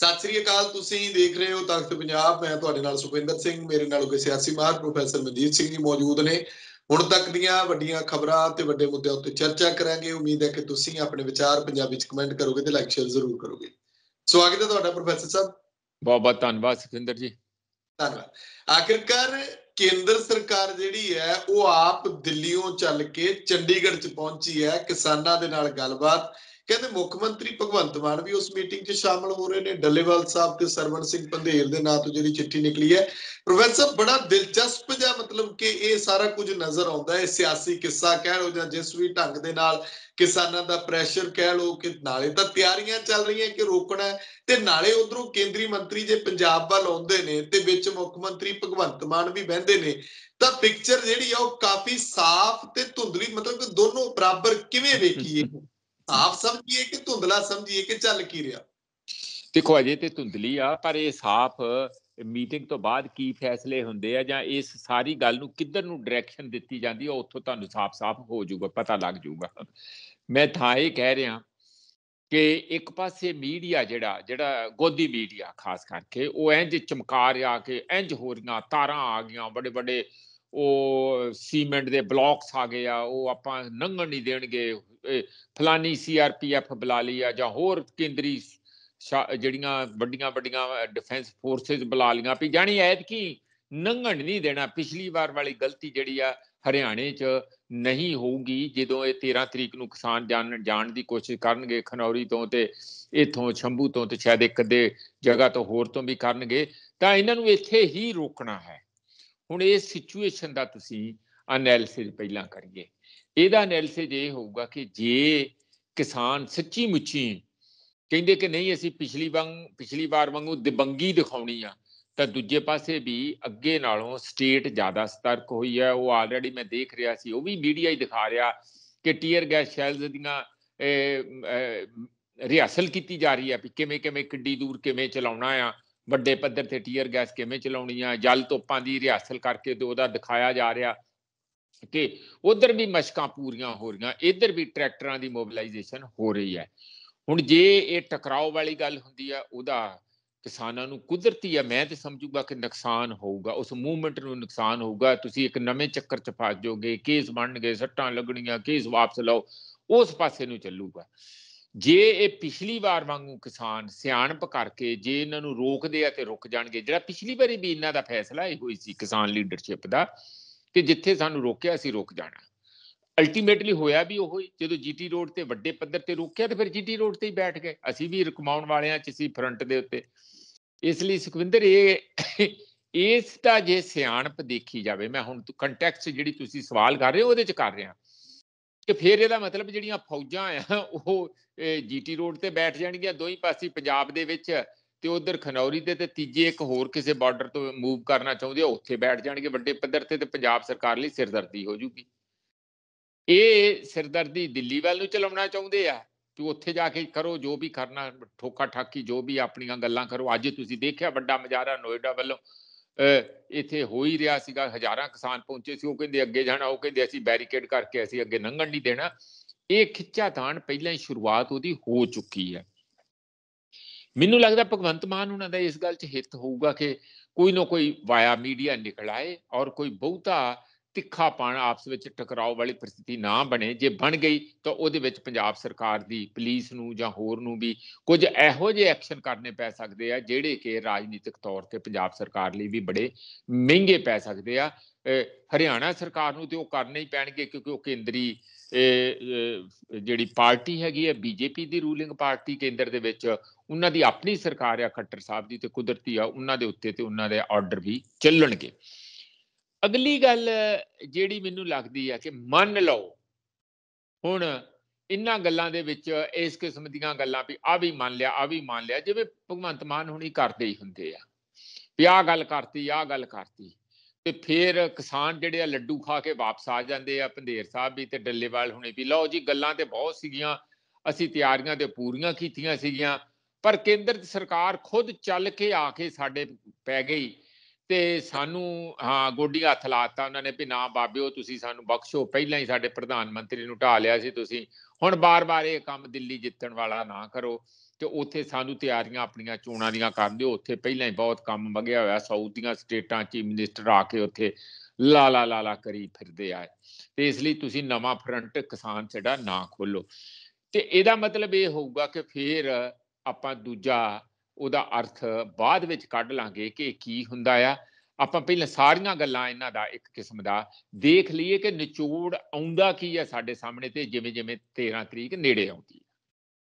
ਸਤਿ ਸ੍ਰੀ ਅਕਾਲ ਤੁਸੀਂ ਦੇਖ ਰਹੇ ਹੋ ਤਖਤ ਪੰਜਾਬ ਮੈਂ ਤੁਹਾਡੇ ਨਾਲ ਸੁਖਵਿੰਦਰ ਸਿੰਘ ਮੇਰੇ ਨਾਲ ਕੋਈ ਸਿਆਸੀ ਮਾਹਰ ਪ੍ਰੋਫੈਸਰ ਮਨਜੀਤ ਸਿੰਘ ਜੀ ਮੌਜੂਦ ਨੇ ਹੁਣ ਤੱਕ ਦੀਆਂ ਵੱਡੀਆਂ ਖਬਰਾਂ ਤੇ ਵੱਡੇ ਮੁੱਦਿਆਂ ਉੱਤੇ ਚਰਚਾ ਕਰਾਂਗੇ ਉਮੀਦ ਹੈ ਕਿ ਤੁਸੀਂ ਆਪਣੇ ਵਿਚਾਰ ਪੰਜਾਬੀ ਵਿੱਚ ਕਮੈਂਟ ਕਰੋਗੇ ਤੇ ਲਾਈਕ ਸ਼ੇਅਰ ਜ਼ਰੂਰ ਕਰੋਗੇ ਸਵਾਗਤ ਹੈ ਤੁਹਾਡਾ ਪ੍ਰੋਫੈਸਰ ਸਾਹਿਬ ਬਹੁਤ ਬਹੁਤ ਧੰਨਵਾਦ ਸੁਖਿੰਦਰ ਜੀ ਧੰਨਵਾਦ ਆਖਿਰਕਾਰ ਕੇਂਦਰ ਸਰਕਾਰ ਜਿਹੜੀ ਹੈ ਉਹ ਆਪ ਦਿੱਲੀੋਂ ਚੱਲ ਕੇ ਚੰਡੀਗੜ੍ਹ 'ਚ ਪਹੁੰਚੀ ਹੈ ਕਿਸਾਨਾਂ ਦੇ ਨਾਲ ਗੱਲਬਾਤ ਕਹਿੰਦੇ ਮੁੱਖ ਮੰਤਰੀ ਭਗਵੰਤ ਮਾਨ ਵੀ ਉਸ ਮੀਟਿੰਗ 'ਚ ਸ਼ਾਮਲ ਹੋ ਰਹੇ ਨੇ ਡੱਲੇਵਾਲ ਸਾਹਿਬ ਤੇ ਸਰਵਣ ਸਿੰਘ ਪੰਧੇਲ ਦੇ ਨਾਂ ਤੋਂ ਜਿਹੜੀ ਚਿੱਠੀ ਨਿਕਲੀ ਹੈ ਪ੍ਰੋਫੈਸਰ ਬੜਾ ਦਿਲਚਸਪ ਜਿਹਾ ਮਤਲਬ ਕਿ ਇਹ ਸਾਰਾ ਕੁਝ ਨਜ਼ਰ ਆਉਂਦਾ ਹੈ ਸਿਆਸੀ ਕਿੱਸਾ ਕਹਿ ਲਓ ਜਾਂ ਜਿਸ ਵੀ ਢੰਗ ਦੇ ਨਾਲ ਕਿਸਾਨਾਂ ਦਾ ਪ੍ਰੈਸ਼ਰ ਕਹਿ ਲਓ ਕਿ ਨਾਲੇ ਤਾਂ ਤਿਆਰੀਆਂ ਚੱਲ ਰਹੀਆਂ ਕਿ ਰੋਕਣਾ ਤੇ ਨਾਲੇ ਉਧਰੋਂ ਕੇਂਦਰੀ ਮੰਤਰੀ ਜੇ ਪੰਜਾਬ ਵੱਲ ਆਉਂਦੇ ਨੇ ਤੇ ਵਿੱਚ ਮੁੱਖ ਮੰਤਰੀ ਭਗਵੰਤ ਮਾਨ ਵੀ ਬਹਿੰਦੇ ਨੇ ਤਾਂ ਪਿਕਚਰ ਜਿਹੜੀ ਆ ਉਹ ਕਾਫੀ ਸਾਫ਼ ਤੇ ਧੁੰਦਲੀ ਮਤਲਬ ਕਿ ਦੋਨੋਂ ਬਰਾਬਰ ਕਿਵੇਂ ਵੇਖੀਏ ਸਾਫ਼ ਸਮਝੀਏ ਕਿ ਧੁੰਦਲਾ ਸਮਝੀਏ ਕਿ ਚੱਲ ਕੀ ਰਿਹਾ ਦੇਖੋ ਅਜੇ ਤੇ ਧੁੰਦਲੀ ਆ ਪਰ ਇਹ ਸਾਫ਼ ਮੀਟਿੰਗ ਤੋਂ ਬਾਅਦ ਕੀ ਫੈਸਲੇ ਹੁੰਦੇ ਆ ਜਾਂ ਇਸ ਸਾਰੀ ਗੱਲ ਨੂੰ ਕਿੱਧਰ ਨੂੰ ਡਾਇਰੈਕਸ਼ਨ ਦਿੱਤੀ ਜਾਂਦੀ ਆ ਉੱਥੋਂ ਤੁਹਾਨੂੰ ਸਾਫ਼-ਸਾਫ਼ ਹੋ ਜਾਊਗਾ ਪਤਾ ਲੱਗ ਜਾਊਗਾ ਮੈਂ ਥਾਂ ਇਹ ਕਹਿ ਰਿਹਾ ਕਿ ਇੱਕ ਪਾਸੇ ਮੀਡੀਆ ਜਿਹੜਾ ਜਿਹੜਾ ਗੋਦੀ ਮੀਡੀਆ ਖਾਸ ਕਰਕੇ ਉਹ ਇੰਜ ਚਮਕਾ ਰਿਹਾ ਕਿ ਇੰਜ ਹੋ ਰੀਆਂ ਤਾਰਾਂ ਆ ਗਈਆਂ ਬੜੇ ਬੜੇ ਉਹ ਸੀਮੈਂਟ ਦੇ ਬਲੌਕਸ ਆ ਗਏ ਆ ਉਹ ਆਪਾਂ ਨੰਗਣ ਨਹੀਂ ਦੇਣਗੇ ਫਲਾਨੀ ਸੀਆਰਪੀਐਫ ਬੁਲਾ ਲਈ ਆ ਜਾਂ ਹੋਰ ਕੇਂਦਰੀ ਜਿਹੜੀਆਂ ਵੱਡੀਆਂ ਵੱਡੀਆਂ ਡਿਫੈਂਸ ਫੋਰਸਸ ਬੁਲਾ ਲੀਆਂ ਵੀ ਜਾਣੀ ਐਤ ਕੀ ਨੰਗਣ ਨਹੀਂ ਦੇਣਾ ਪਿਛਲੀ ਵਾਰ ਵਾਲੀ ਗਲਤੀ ਜਿਹੜੀ ਆ ਹਰਿਆਣੇ 'ਚ ਨਹੀਂ ਹੋਊਗੀ ਜਦੋਂ ਇਹ 13 ਤਰੀਕ ਨੂੰ ਕਿਸਾਨ ਜਾਣ ਜਾਣ ਦੀ ਕੋਸ਼ਿਸ਼ ਕਰਨਗੇ ਖਨੌਰੀ ਤੋਂ ਤੇ ਇਥੋਂ ਛੰਭੂ ਤੋਂ ਤੇ ਸ਼ਾਇਦ ਇੱਕ ਦੇ ਜਗ੍ਹਾ ਤੋਂ ਹੋਰ ਤੋਂ ਵੀ ਕਰਨਗੇ ਤਾਂ ਇਹਨਾਂ ਨੂੰ ਇੱਥੇ ਹੀ ਰੋਕਣਾ ਹੈ ਹੁਣ ਇਹ ਸਿਚੁਏਸ਼ਨ ਦਾ ਤੁਸੀਂ ਅਨਲਿਸਿਸ ਪਹਿਲਾਂ ਕਰੀਏ ਇਹਦਾ ਅਨਲਿਸਿਸ ਇਹ ਹੋਊਗਾ ਕਿ ਜੇ ਕਿਸਾਨ ਸੱਚੀ ਮੁੱਚੀ ਕਹਿੰਦੇ ਕਿ ਨਹੀਂ ਅਸੀਂ ਪਿਛਲੀ ਵਾਂਗ ਪਿਛਲੀ ਵਾਰ ਵਾਂਗੂ ਦਿਬੰਗੀ ਦਿਖਾਉਣੀ ਆ ਤਾਂ ਦੂਜੇ ਪਾਸੇ ਵੀ ਅੱਗੇ ਨਾਲੋਂ ਸਟੇਟ ਜ਼ਿਆਦਾ ਸਤਰਕ ਹੋਈ ਹੈ ਉਹ ਆਲਰੇਡੀ ਮੈਂ ਦੇਖ ਰਿਹਾ ਸੀ ਉਹ ਵੀ ਮੀਡੀਆ ਹੀ ਦਿਖਾ ਰਿਹਾ ਕਿ ਟੀਅਰ ਗੈਸ ਸ਼ੈਲਸ ਦੀਆਂ ਰਿਹਾਸਲ ਕੀਤੀ ਜਾ ਰਹੀ ਹੈ ਕਿ ਕਿਵੇਂ ਕਿਵੇਂ ਕਿੱਡੀ ਦੂਰ ਕਿਵੇਂ ਚਲਾਉਣਾ ਆ ਵੱਡੇ ਪੱਧਰ ਤੇ ਟੀਅਰ ਗੈਸ ਕਿਵੇਂ ਚਲਾਉਣੀ ਆ ਜਲ ਤੋਪਾਂ ਦੀ ਰਿਹਾਸਲ ਕਰਕੇ ਤੇ ਉਹਦਾ ਦਿਖਾਇਆ ਜਾ ਰਿਹਾ ਕਿ ਉਧਰ ਵੀ ਮਸ਼ਕਾਂ ਪੂਰੀਆਂ ਹੋ ਰਹੀਆਂ ਇਧਰ ਵੀ ਟਰੈਕਟਰਾਂ ਦੀ ਮੋਬਿਲਾਈਜੇਸ਼ਨ ਹੋ ਰਹੀ ਹੈ ਹੁਣ ਜੇ ਇਹ ਟਕਰਾਓ ਵਾਲੀ ਗੱਲ ਹੁੰਦੀ ਆ ਉਹਦਾ ਕਿਸਾਨਾਂ ਨੂੰ ਕੁਦਰਤੀ ਆ ਮੈਂ ਤੇ ਸਮਝੂਗਾ ਕਿ ਨੁਕਸਾਨ ਹੋਊਗਾ ਉਸ ਮੂਵਮੈਂਟ ਨੂੰ ਨੁਕਸਾਨ ਹੋਊਗਾ ਤੁਸੀਂ ਇੱਕ ਨਵੇਂ ਚੱਕਰ ਚ ਫਸ ਜਾਓਗੇ ਕੇਸ ਬਣਨਗੇ ਸੱਟਾਂ ਲੱਗਣੀਆਂ ਕੇਸ ਵਾਪਸ ਲਓ ਉਸ ਪਾਸੇ ਨੂੰ ਚੱਲੂਗਾ ਜੇ ਇਹ ਪਿਛਲੀ ਵਾਰ ਵਾਂਗੂ ਕਿਸਾਨ ਸਿਆਣਪ ਕਰਕੇ ਜੇ ਇਹਨਾਂ ਨੂੰ ਰੋਕਦੇ ਆ ਤੇ ਰੁਕ ਜਾਣਗੇ ਜਿਹੜਾ ਪਿਛਲੀ ਵਾਰੀ ਵੀ ਇਹਨਾਂ ਦਾ ਫੈਸਲਾ ਇਹ ਹੋਈ ਸੀ ਕਿਸਾਨ ਲੀਡਰਸ਼ਿਪ ਦਾ ਕਿ ਜਿੱਥੇ ਸਾਨੂੰ ਰੋਕਿਆ ਸੀ ਰੁਕ ਜਾਣਾ ਅਲਟੀਮੇਟਲੀ ਹੋਇਆ ਵੀ ਉਹ ਜਦੋਂ ਜੀਟੀ ਰੋਡ ਤੇ ਵੱਡੇ ਪੱਧਰ ਤੇ ਰੁਕਿਆ ਤੇ ਫਿਰ ਜੀਟੀ ਰੋਡ ਤੇ ਹੀ ਬੈਠ ਗਏ ਅਸੀਂ ਵੀ ਰਕਮਾਉਣ ਵਾਲਿਆਂ ਚ ਸੀ ਫਰੰਟ ਦੇ ਉੱਤੇ ਇਸ ਲਈ ਸੁਖਵਿੰਦਰ ਇਹ ਇਸ ਦਾ ਜੇ ਸਿਆਣਪ ਦੇਖੀ ਜਾਵੇ ਮੈਂ ਹੁਣ ਕੰਟੈਕਸਟ ਜਿਹੜੀ ਤੁਸੀਂ ਸਵਾਲ ਕਰ ਰਹੇ ਹੋ ਉਹਦੇ ਚ ਕਰ ਰਿਹਾ ਕਿ ਫੇਰ ਇਹਦਾ ਮਤਲਬ ਜਿਹੜੀਆਂ ਫੌਜਾਂ ਆ ਉਹ ਜੀਟੀ ਰੋਡ ਤੇ ਬੈਠ ਜਾਣਗੀਆਂ ਦੋਹੀ ਪਾਸੇ ਪੰਜਾਬ ਦੇ ਵਿੱਚ ਤੇ ਉਧਰ ਖਨੌਰੀ ਤੇ ਤੇ ਤੀਜੇ ਇੱਕ ਹੋਰ ਕਿਸੇ ਬਾਰਡਰ ਤੋਂ ਮੂਵ ਕਰਨਾ ਚਾਹੁੰਦੇ ਆ ਉੱਥੇ ਬੈਠ ਜਾਣਗੇ ਵੱਡੇ ਪੱਧਰ ਤੇ ਤੇ ਪੰਜਾਬ ਸਰਕਾਰ ਲਈ ਸਿਰਦਰਦੀ ਹੋ ਜੂਗੀ ਇਹ ਸਿਰਦਰਦੀ ਦਿੱਲੀ ਵੱਲ ਨੂੰ ਚਲਾਉਣਾ ਚਾਹੁੰਦੇ ਆ ਕਿ ਉੱਥੇ ਜਾ ਕੇ ਕਰੋ ਜੋ ਵੀ ਕਰਨਾ ਠੋਕਾ ਠਾਕੀ ਜੋ ਵੀ ਆਪਣੀਆਂ ਗੱਲਾਂ ਕਰੋ ਅੱਜ ਤੁਸੀਂ ਦੇਖਿਆ ਵੱਡਾ ਮਜਾਰਾ ਨੋਇਡਾ ਵੱਲੋਂ ਇੱਥੇ ਹੋ ਹੀ ਰਿਹਾ ਸੀਗਾ ਹਜ਼ਾਰਾਂ ਕਿਸਾਨ ਪਹੁੰਚੇ ਸੀ ਉਹ ਕਹਿੰਦੇ ਅੱਗੇ ਜਾਣਾ ਉਹ ਕਹਿੰਦੇ ਅਸੀਂ ਬੈਰੀਕੇਡ ਕਰਕੇ ਅਸੀਂ ਅੱਗੇ ਲੰਘਣ ਨਹੀਂ ਦੇਣਾ ਇਹ ਖਿੱਚਾ ਤਾਣ ਪਹਿਲਾਂ ਹੀ ਸ਼ੁਰੂਆਤ ਉਹਦੀ ਹੋ ਚੁੱਕੀ ਹੈ ਮੈਨੂੰ ਲੱਗਦਾ ਭਗਵੰਤ ਮਾਨ ਉਹਨਾਂ ਦਾ ਇਸ ਗੱਲ 'ਚ ਹਿੱਤ ਹੋਊਗਾ ਕਿ ਕੋਈ ਨਾ ਕੋਈ ਵਾਇਆ ਮੀਡੀਆ ਨਿਕਲ ਆਏ ਔਰ ਕੋਈ ਬਹੁਤਾ ਤਿੱਖਾਪਣ ਆਪਸ ਵਿੱਚ ਟਕਰਾਓ ਵਾਲੀ ਪ੍ਰਸਥਿਤੀ ਨਾ ਬਣੇ ਜੇ ਬਣ ਗਈ ਤਾਂ ਉਹਦੇ ਵਿੱਚ ਪੰਜਾਬ ਸਰਕਾਰ ਦੀ ਪੁਲਿਸ ਨੂੰ ਜਾਂ ਹੋਰ ਨੂੰ ਵੀ ਕੁਝ ਇਹੋ ਜਿਹੇ ਐਕਸ਼ਨ ਕਰਨੇ ਪੈ ਸਕਦੇ ਆ ਜਿਹੜੇ ਕਿ ਰਾਜਨੀਤਿਕ ਤੌਰ ਤੇ ਪੰਜਾਬ ਸਰਕਾਰ ਲਈ ਵੀ ਬੜੇ ਮਹਿੰਗੇ ਪੈ ਸਕਦੇ ਆ ਹਰਿਆਣਾ ਸਰਕਾਰ ਨੂੰ ਤੇ ਉਹ ਕਰਨੇ ਹੀ ਪੈਣਗੇ ਕਿਉਂਕਿ ਉਹ ਕੇਂਦਰੀ ਜਿਹੜੀ ਪਾਰਟੀ ਹੈਗੀ ਹੈ ਬੀਜੇਪੀ ਦੀ ਰੂਲਿੰਗ ਪਾਰਟੀ ਕੇਂਦਰ ਦੇ ਵਿੱਚ ਉਹਨਾਂ ਦੀ ਆਪਣੀ ਸਰਕਾਰ ਆ ਖੱਟਰ ਸਾਹਿਬ ਦੀ ਤੇ ਕੁਦਰਤੀ ਆ ਉਹਨਾਂ ਦੇ ਉੱਤੇ ਤੇ ਉਹਨਾਂ ਦੇ ਆਰਡਰ ਵੀ ਚੱਲਣਗੇ ਅਗਲੀ ਗੱਲ ਜਿਹੜੀ ਮੈਨੂੰ ਲੱਗਦੀ ਆ ਕਿ ਮੰਨ ਲਓ ਹੁਣ ਇਨ੍ਹਾਂ ਗੱਲਾਂ ਦੇ ਵਿੱਚ ਇਸ ਕਿਸਮ ਦੀਆਂ ਗੱਲਾਂ ਵੀ ਆ ਵੀ ਮੰਨ ਲਿਆ ਆ ਵੀ ਮੰਨ ਲਿਆ ਜਿਵੇਂ ਭਗਵੰਤ ਮਾਨ ਹੁਣੀ ਕਰਦੇ ਹੀ ਹੁੰਦੇ ਆ ਵੀ ਆ ਗੱਲ ਕਰਤੀ ਆ ਗੱਲ ਕਰਤੀ ਤੇ ਫਿਰ ਕਿਸਾਨ ਜਿਹੜੇ ਆ ਲੱਡੂ ਖਾ ਕੇ ਵਾਪਸ ਆ ਜਾਂਦੇ ਆ ਪੰਧੇਰ ਸਾਹਿਬ ਵੀ ਤੇ ਡੱਲੇਵਾਲ ਹੁਣੇ ਵੀ ਲਓ ਜੀ ਗੱਲਾਂ ਤੇ ਬਹੁਤ ਸੀਗੀਆਂ ਅਸੀਂ ਤਿਆਰੀਆਂ ਤੇ ਪੂਰੀਆਂ ਕੀਤੀਆਂ ਸੀਗੀਆਂ ਪਰ ਕੇਂਦਰ ਸਰਕਾਰ ਖੁਦ ਚੱਲ ਕੇ ਆ ਕੇ ਸਾਡੇ ਪੈ ਗਈ ਤੇ ਸਾਨੂੰ ਹਾਂ ਗੋਡੀ ਹੱਥ ਲਾਤਾ ਉਹਨਾਂ ਨੇ ਵੀ ਨਾ ਬਾਬਿਓ ਤੁਸੀਂ ਸਾਨੂੰ ਬਖਸ਼ੋ ਪਹਿਲਾਂ ਹੀ ਸਾਡੇ ਪ੍ਰਧਾਨ ਮੰਤਰੀ ਨੂੰ ਢਾ ਲਿਆ ਸੀ ਤੁਸੀਂ ਹੁਣ ਬਾਰ-ਬਾਰ ਇਹ ਕੰਮ ਦਿੱਲੀ ਜਿੱਤਣ ਵਾਲਾ ਨਾ ਕਰੋ ਤੇ ਉੱਥੇ ਸਾਨੂੰ ਤਿਆਰੀਆਂ ਆਪਣੀਆਂ ਚੋਣਾਂ ਦੀਆਂ ਕਰ ਦਿਓ ਉੱਥੇ ਪਹਿਲਾਂ ਹੀ ਬਹੁਤ ਕੰਮ ਵਗਿਆ ਹੋਇਆ ਸਾਊਦੀਆਂ ਸਟੇਟਾਂ 'ਚ ਮਿਨਿਸਟਰ ਆ ਕੇ ਉੱਥੇ ਲਾ ਲਾ ਲਾ ਲਾ ਕਰੀ ਫਿਰਦੇ ਆ ਤੇ ਇਸ ਲਈ ਤੁਸੀਂ ਨਵਾਂ ਫਰੰਟ ਕਿਸਾਨ ਜਿਹੜਾ ਨਾ ਖੋਲੋ ਤੇ ਇਹਦਾ ਮਤਲਬ ਇਹ ਹੋਊਗਾ ਕਿ ਫੇਰ ਆਪਾਂ ਦੂਜਾ ਉਹਦਾ ਅਰਥ ਬਾਅਦ ਵਿੱਚ ਕੱਢ ਲਾਂਗੇ ਕਿ ਕੀ ਹੁੰਦਾ ਆ ਆਪਾਂ ਪਹਿਲਾਂ ਸਾਰੀਆਂ ਗੱਲਾਂ ਇਹਨਾਂ ਦਾ ਇੱਕ ਕਿਸਮ ਦਾ ਦੇਖ ਲਈਏ ਕਿ ਨਿਚੋੜ ਆਉਂਦਾ ਕੀ ਹੈ ਸਾਡੇ ਸਾਹਮਣੇ ਤੇ ਜਿਵੇਂ ਜਿਵੇਂ 13 ਤਰੀਕ ਨੇੜੇ ਆਉਂਦੀ ਹੈ